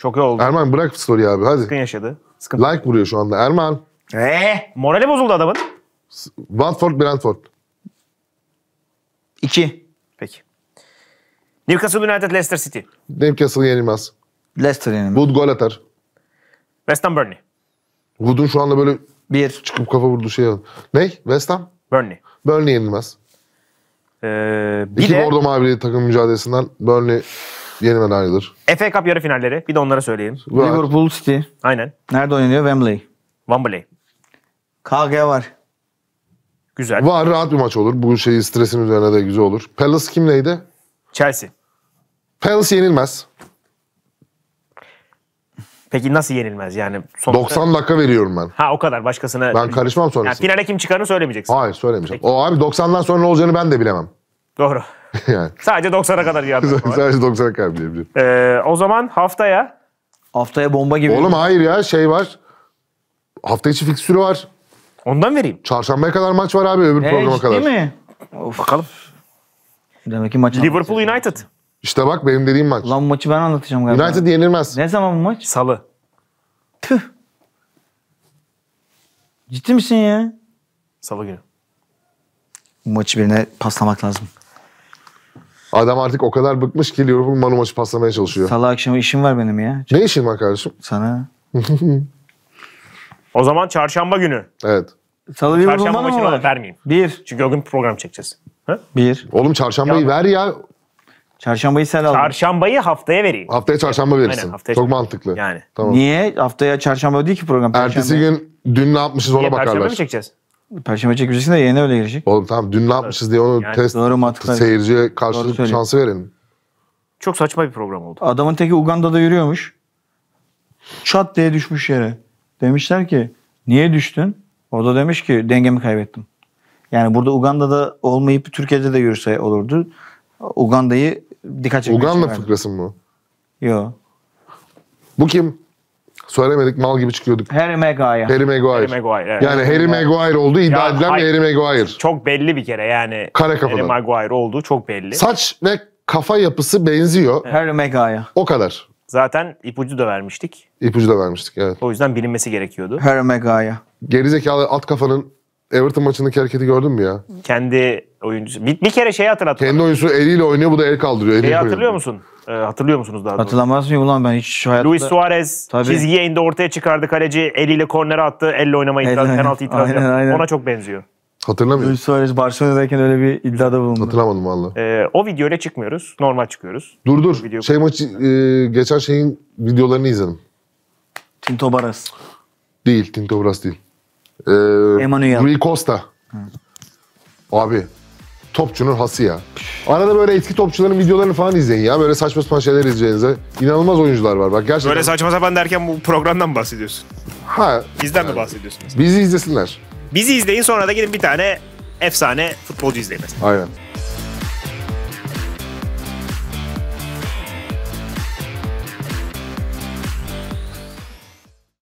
Şoke oldu. Erman bırak story abi hadi. Sıkın yaşadı. Sıkın. Like vuruyor şu anda. Erman. Eee morali bozuldu adamın. Watford, Brentford. İki. Peki. Newcastle United, Leicester City. Newcastle yenilmez. Leicester yenilmez. Wood gol atar. West Ham, Burnley. Wood'un şu anda böyle Bir. çıkıp kafa vurdu şey. Ne? West Ham? Burnley. Burnley yenilmez. Ee, bir İki de... Bordo Mavili takım mücadelesinden Burnley yeniden ayrılır. FA Cup yarı finalleri. Bir de onlara söyleyeyim. Var. Liverpool City. Aynen. Nerede oynanıyor? Wembley. Wembley. KG var. Güzel. Var rahat bir maç olur. Bu şeyi stresin üzerine de güzel olur. Palace kim neydi? Chelsea. Palace yenilmez. Peki nasıl yenilmez yani? Sonuçta... 90 dakika veriyorum ben. Ha o kadar başkasına. Ben karışmam sonrasında. Yani finale kim çıkarını söylemeyeceksin. Hayır söylemeyeceğim. Peki. O abi 90'dan sonra ne olacağını ben de bilemem. Doğru. yani. Sadece 90'a kadar iyi anlamak var. Sadece 90'a kadar bilebilirim. Ee, o zaman haftaya... Haftaya bomba gibi. Oğlum hayır ya şey var. Hafta içi fikstürü var. Ondan vereyim. Çarşambaya kadar maç var abi öbür e, programa kadar. Değil mi? Of. Bakalım. Demek ki maçı Liverpool United. İşte bak benim dediğim maç. Lan maçı ben anlatacağım galiba. United yenilmez. Ne zaman bu maç? Salı. Tüh. Ciddi misin ya? Salı günü. Bu maçı birine paslamak lazım. Adam artık o kadar bıkmış ki Liverpool Manu maçı paslamaya çalışıyor. Salı akşamı işim var benim ya. Ne işin var kardeşim? Sana. O zaman çarşamba günü. Evet. Salı Liverpool Çarşamba Manu mu var? vermeyeyim. Bir. Çünkü o gün program çekeceğiz. Ha? Bir. Oğlum çarşambayı Ya- ver ya. Çarşambayı sen al. Çarşambayı haftaya vereyim. Haftaya çarşamba verirsin. Aynen, haftaya Çok çarşamba. mantıklı. Yani. Tamam. Niye? Haftaya çarşamba değil ki program. Ertesi gün dün ne yapmışız ona Niye, Perşembe bakarlar. mi çekeceğiz? Perşembe çekimcisinde yayına öyle girecek. Oğlum tamam dün ne yapmışız diye onu Yani test doğru seyirciye Doğru karşılık söylüyorsun. şansı verelim. Çok saçma bir program oldu. Adamın teki Uganda'da yürüyormuş. Çat diye düşmüş yere. Demişler ki niye düştün? O da demiş ki dengemi kaybettim. Yani burada Uganda'da olmayıp Türkiye'de de yürüse olurdu. Uganda'yı dikkat çekmek Uganda fıkrası mı? Yok. Bu kim? Söylemedik mal gibi çıkıyorduk. Harry Maguire. Harry Maguire. Harry Maguire evet. Yani Harry Maguire olduğu iddia Ya, edilen bir Harry Maguire. Çok belli bir kere yani. Kare kafadan. Harry Maguire olduğu çok belli. Saç ve kafa yapısı benziyor. Harry Maguire. O kadar. Zaten ipucu da vermiştik. İpucu da vermiştik evet. O yüzden bilinmesi gerekiyordu. Harry Maguire. Gerizekalı at kafanın Everton maçındaki hareketi gördün mü ya? Kendi oyuncusu. Bir, bir kere şeyi hatırlat. Kendi oyuncusu eliyle oynuyor bu da el kaldırıyor. Şeyi hatırlıyor musun? Ee, hatırlıyor musunuz daha doğrusu? Hatırlamaz mıyım ulan ben hiç hayatta... Luis Suarez Tabii. çizgiye indi ortaya çıkardı kaleci eliyle kornere attı. Elle oynama itirazı, aynen, penaltı itirazı aynen, Aynen. Ona çok benziyor. Hatırlamıyorum. Luis Suarez Barcelona'dayken öyle bir iddiada bulundu. Hatırlamadım valla. Ee, o videoyla çıkmıyoruz. Normal çıkıyoruz. Dur dur. Video şey maçı, e, geçen şeyin videolarını izledim. Tinto Baras. Değil, Tinto Baras değil. Ee, Emmanuel. Rui Costa. Hı. Abi topçunun hası ya. Arada böyle eski topçuların videolarını falan izleyin ya. Böyle saçma sapan şeyler izleyeceğinize. İnanılmaz oyuncular var bak gerçekten. Böyle saçma sapan derken bu programdan mı bahsediyorsun? Ha. Bizden yani, mi bahsediyorsun? Mesela? Bizi izlesinler. Bizi izleyin sonra da gidin bir tane efsane futbolcu izleyin mesela. Aynen.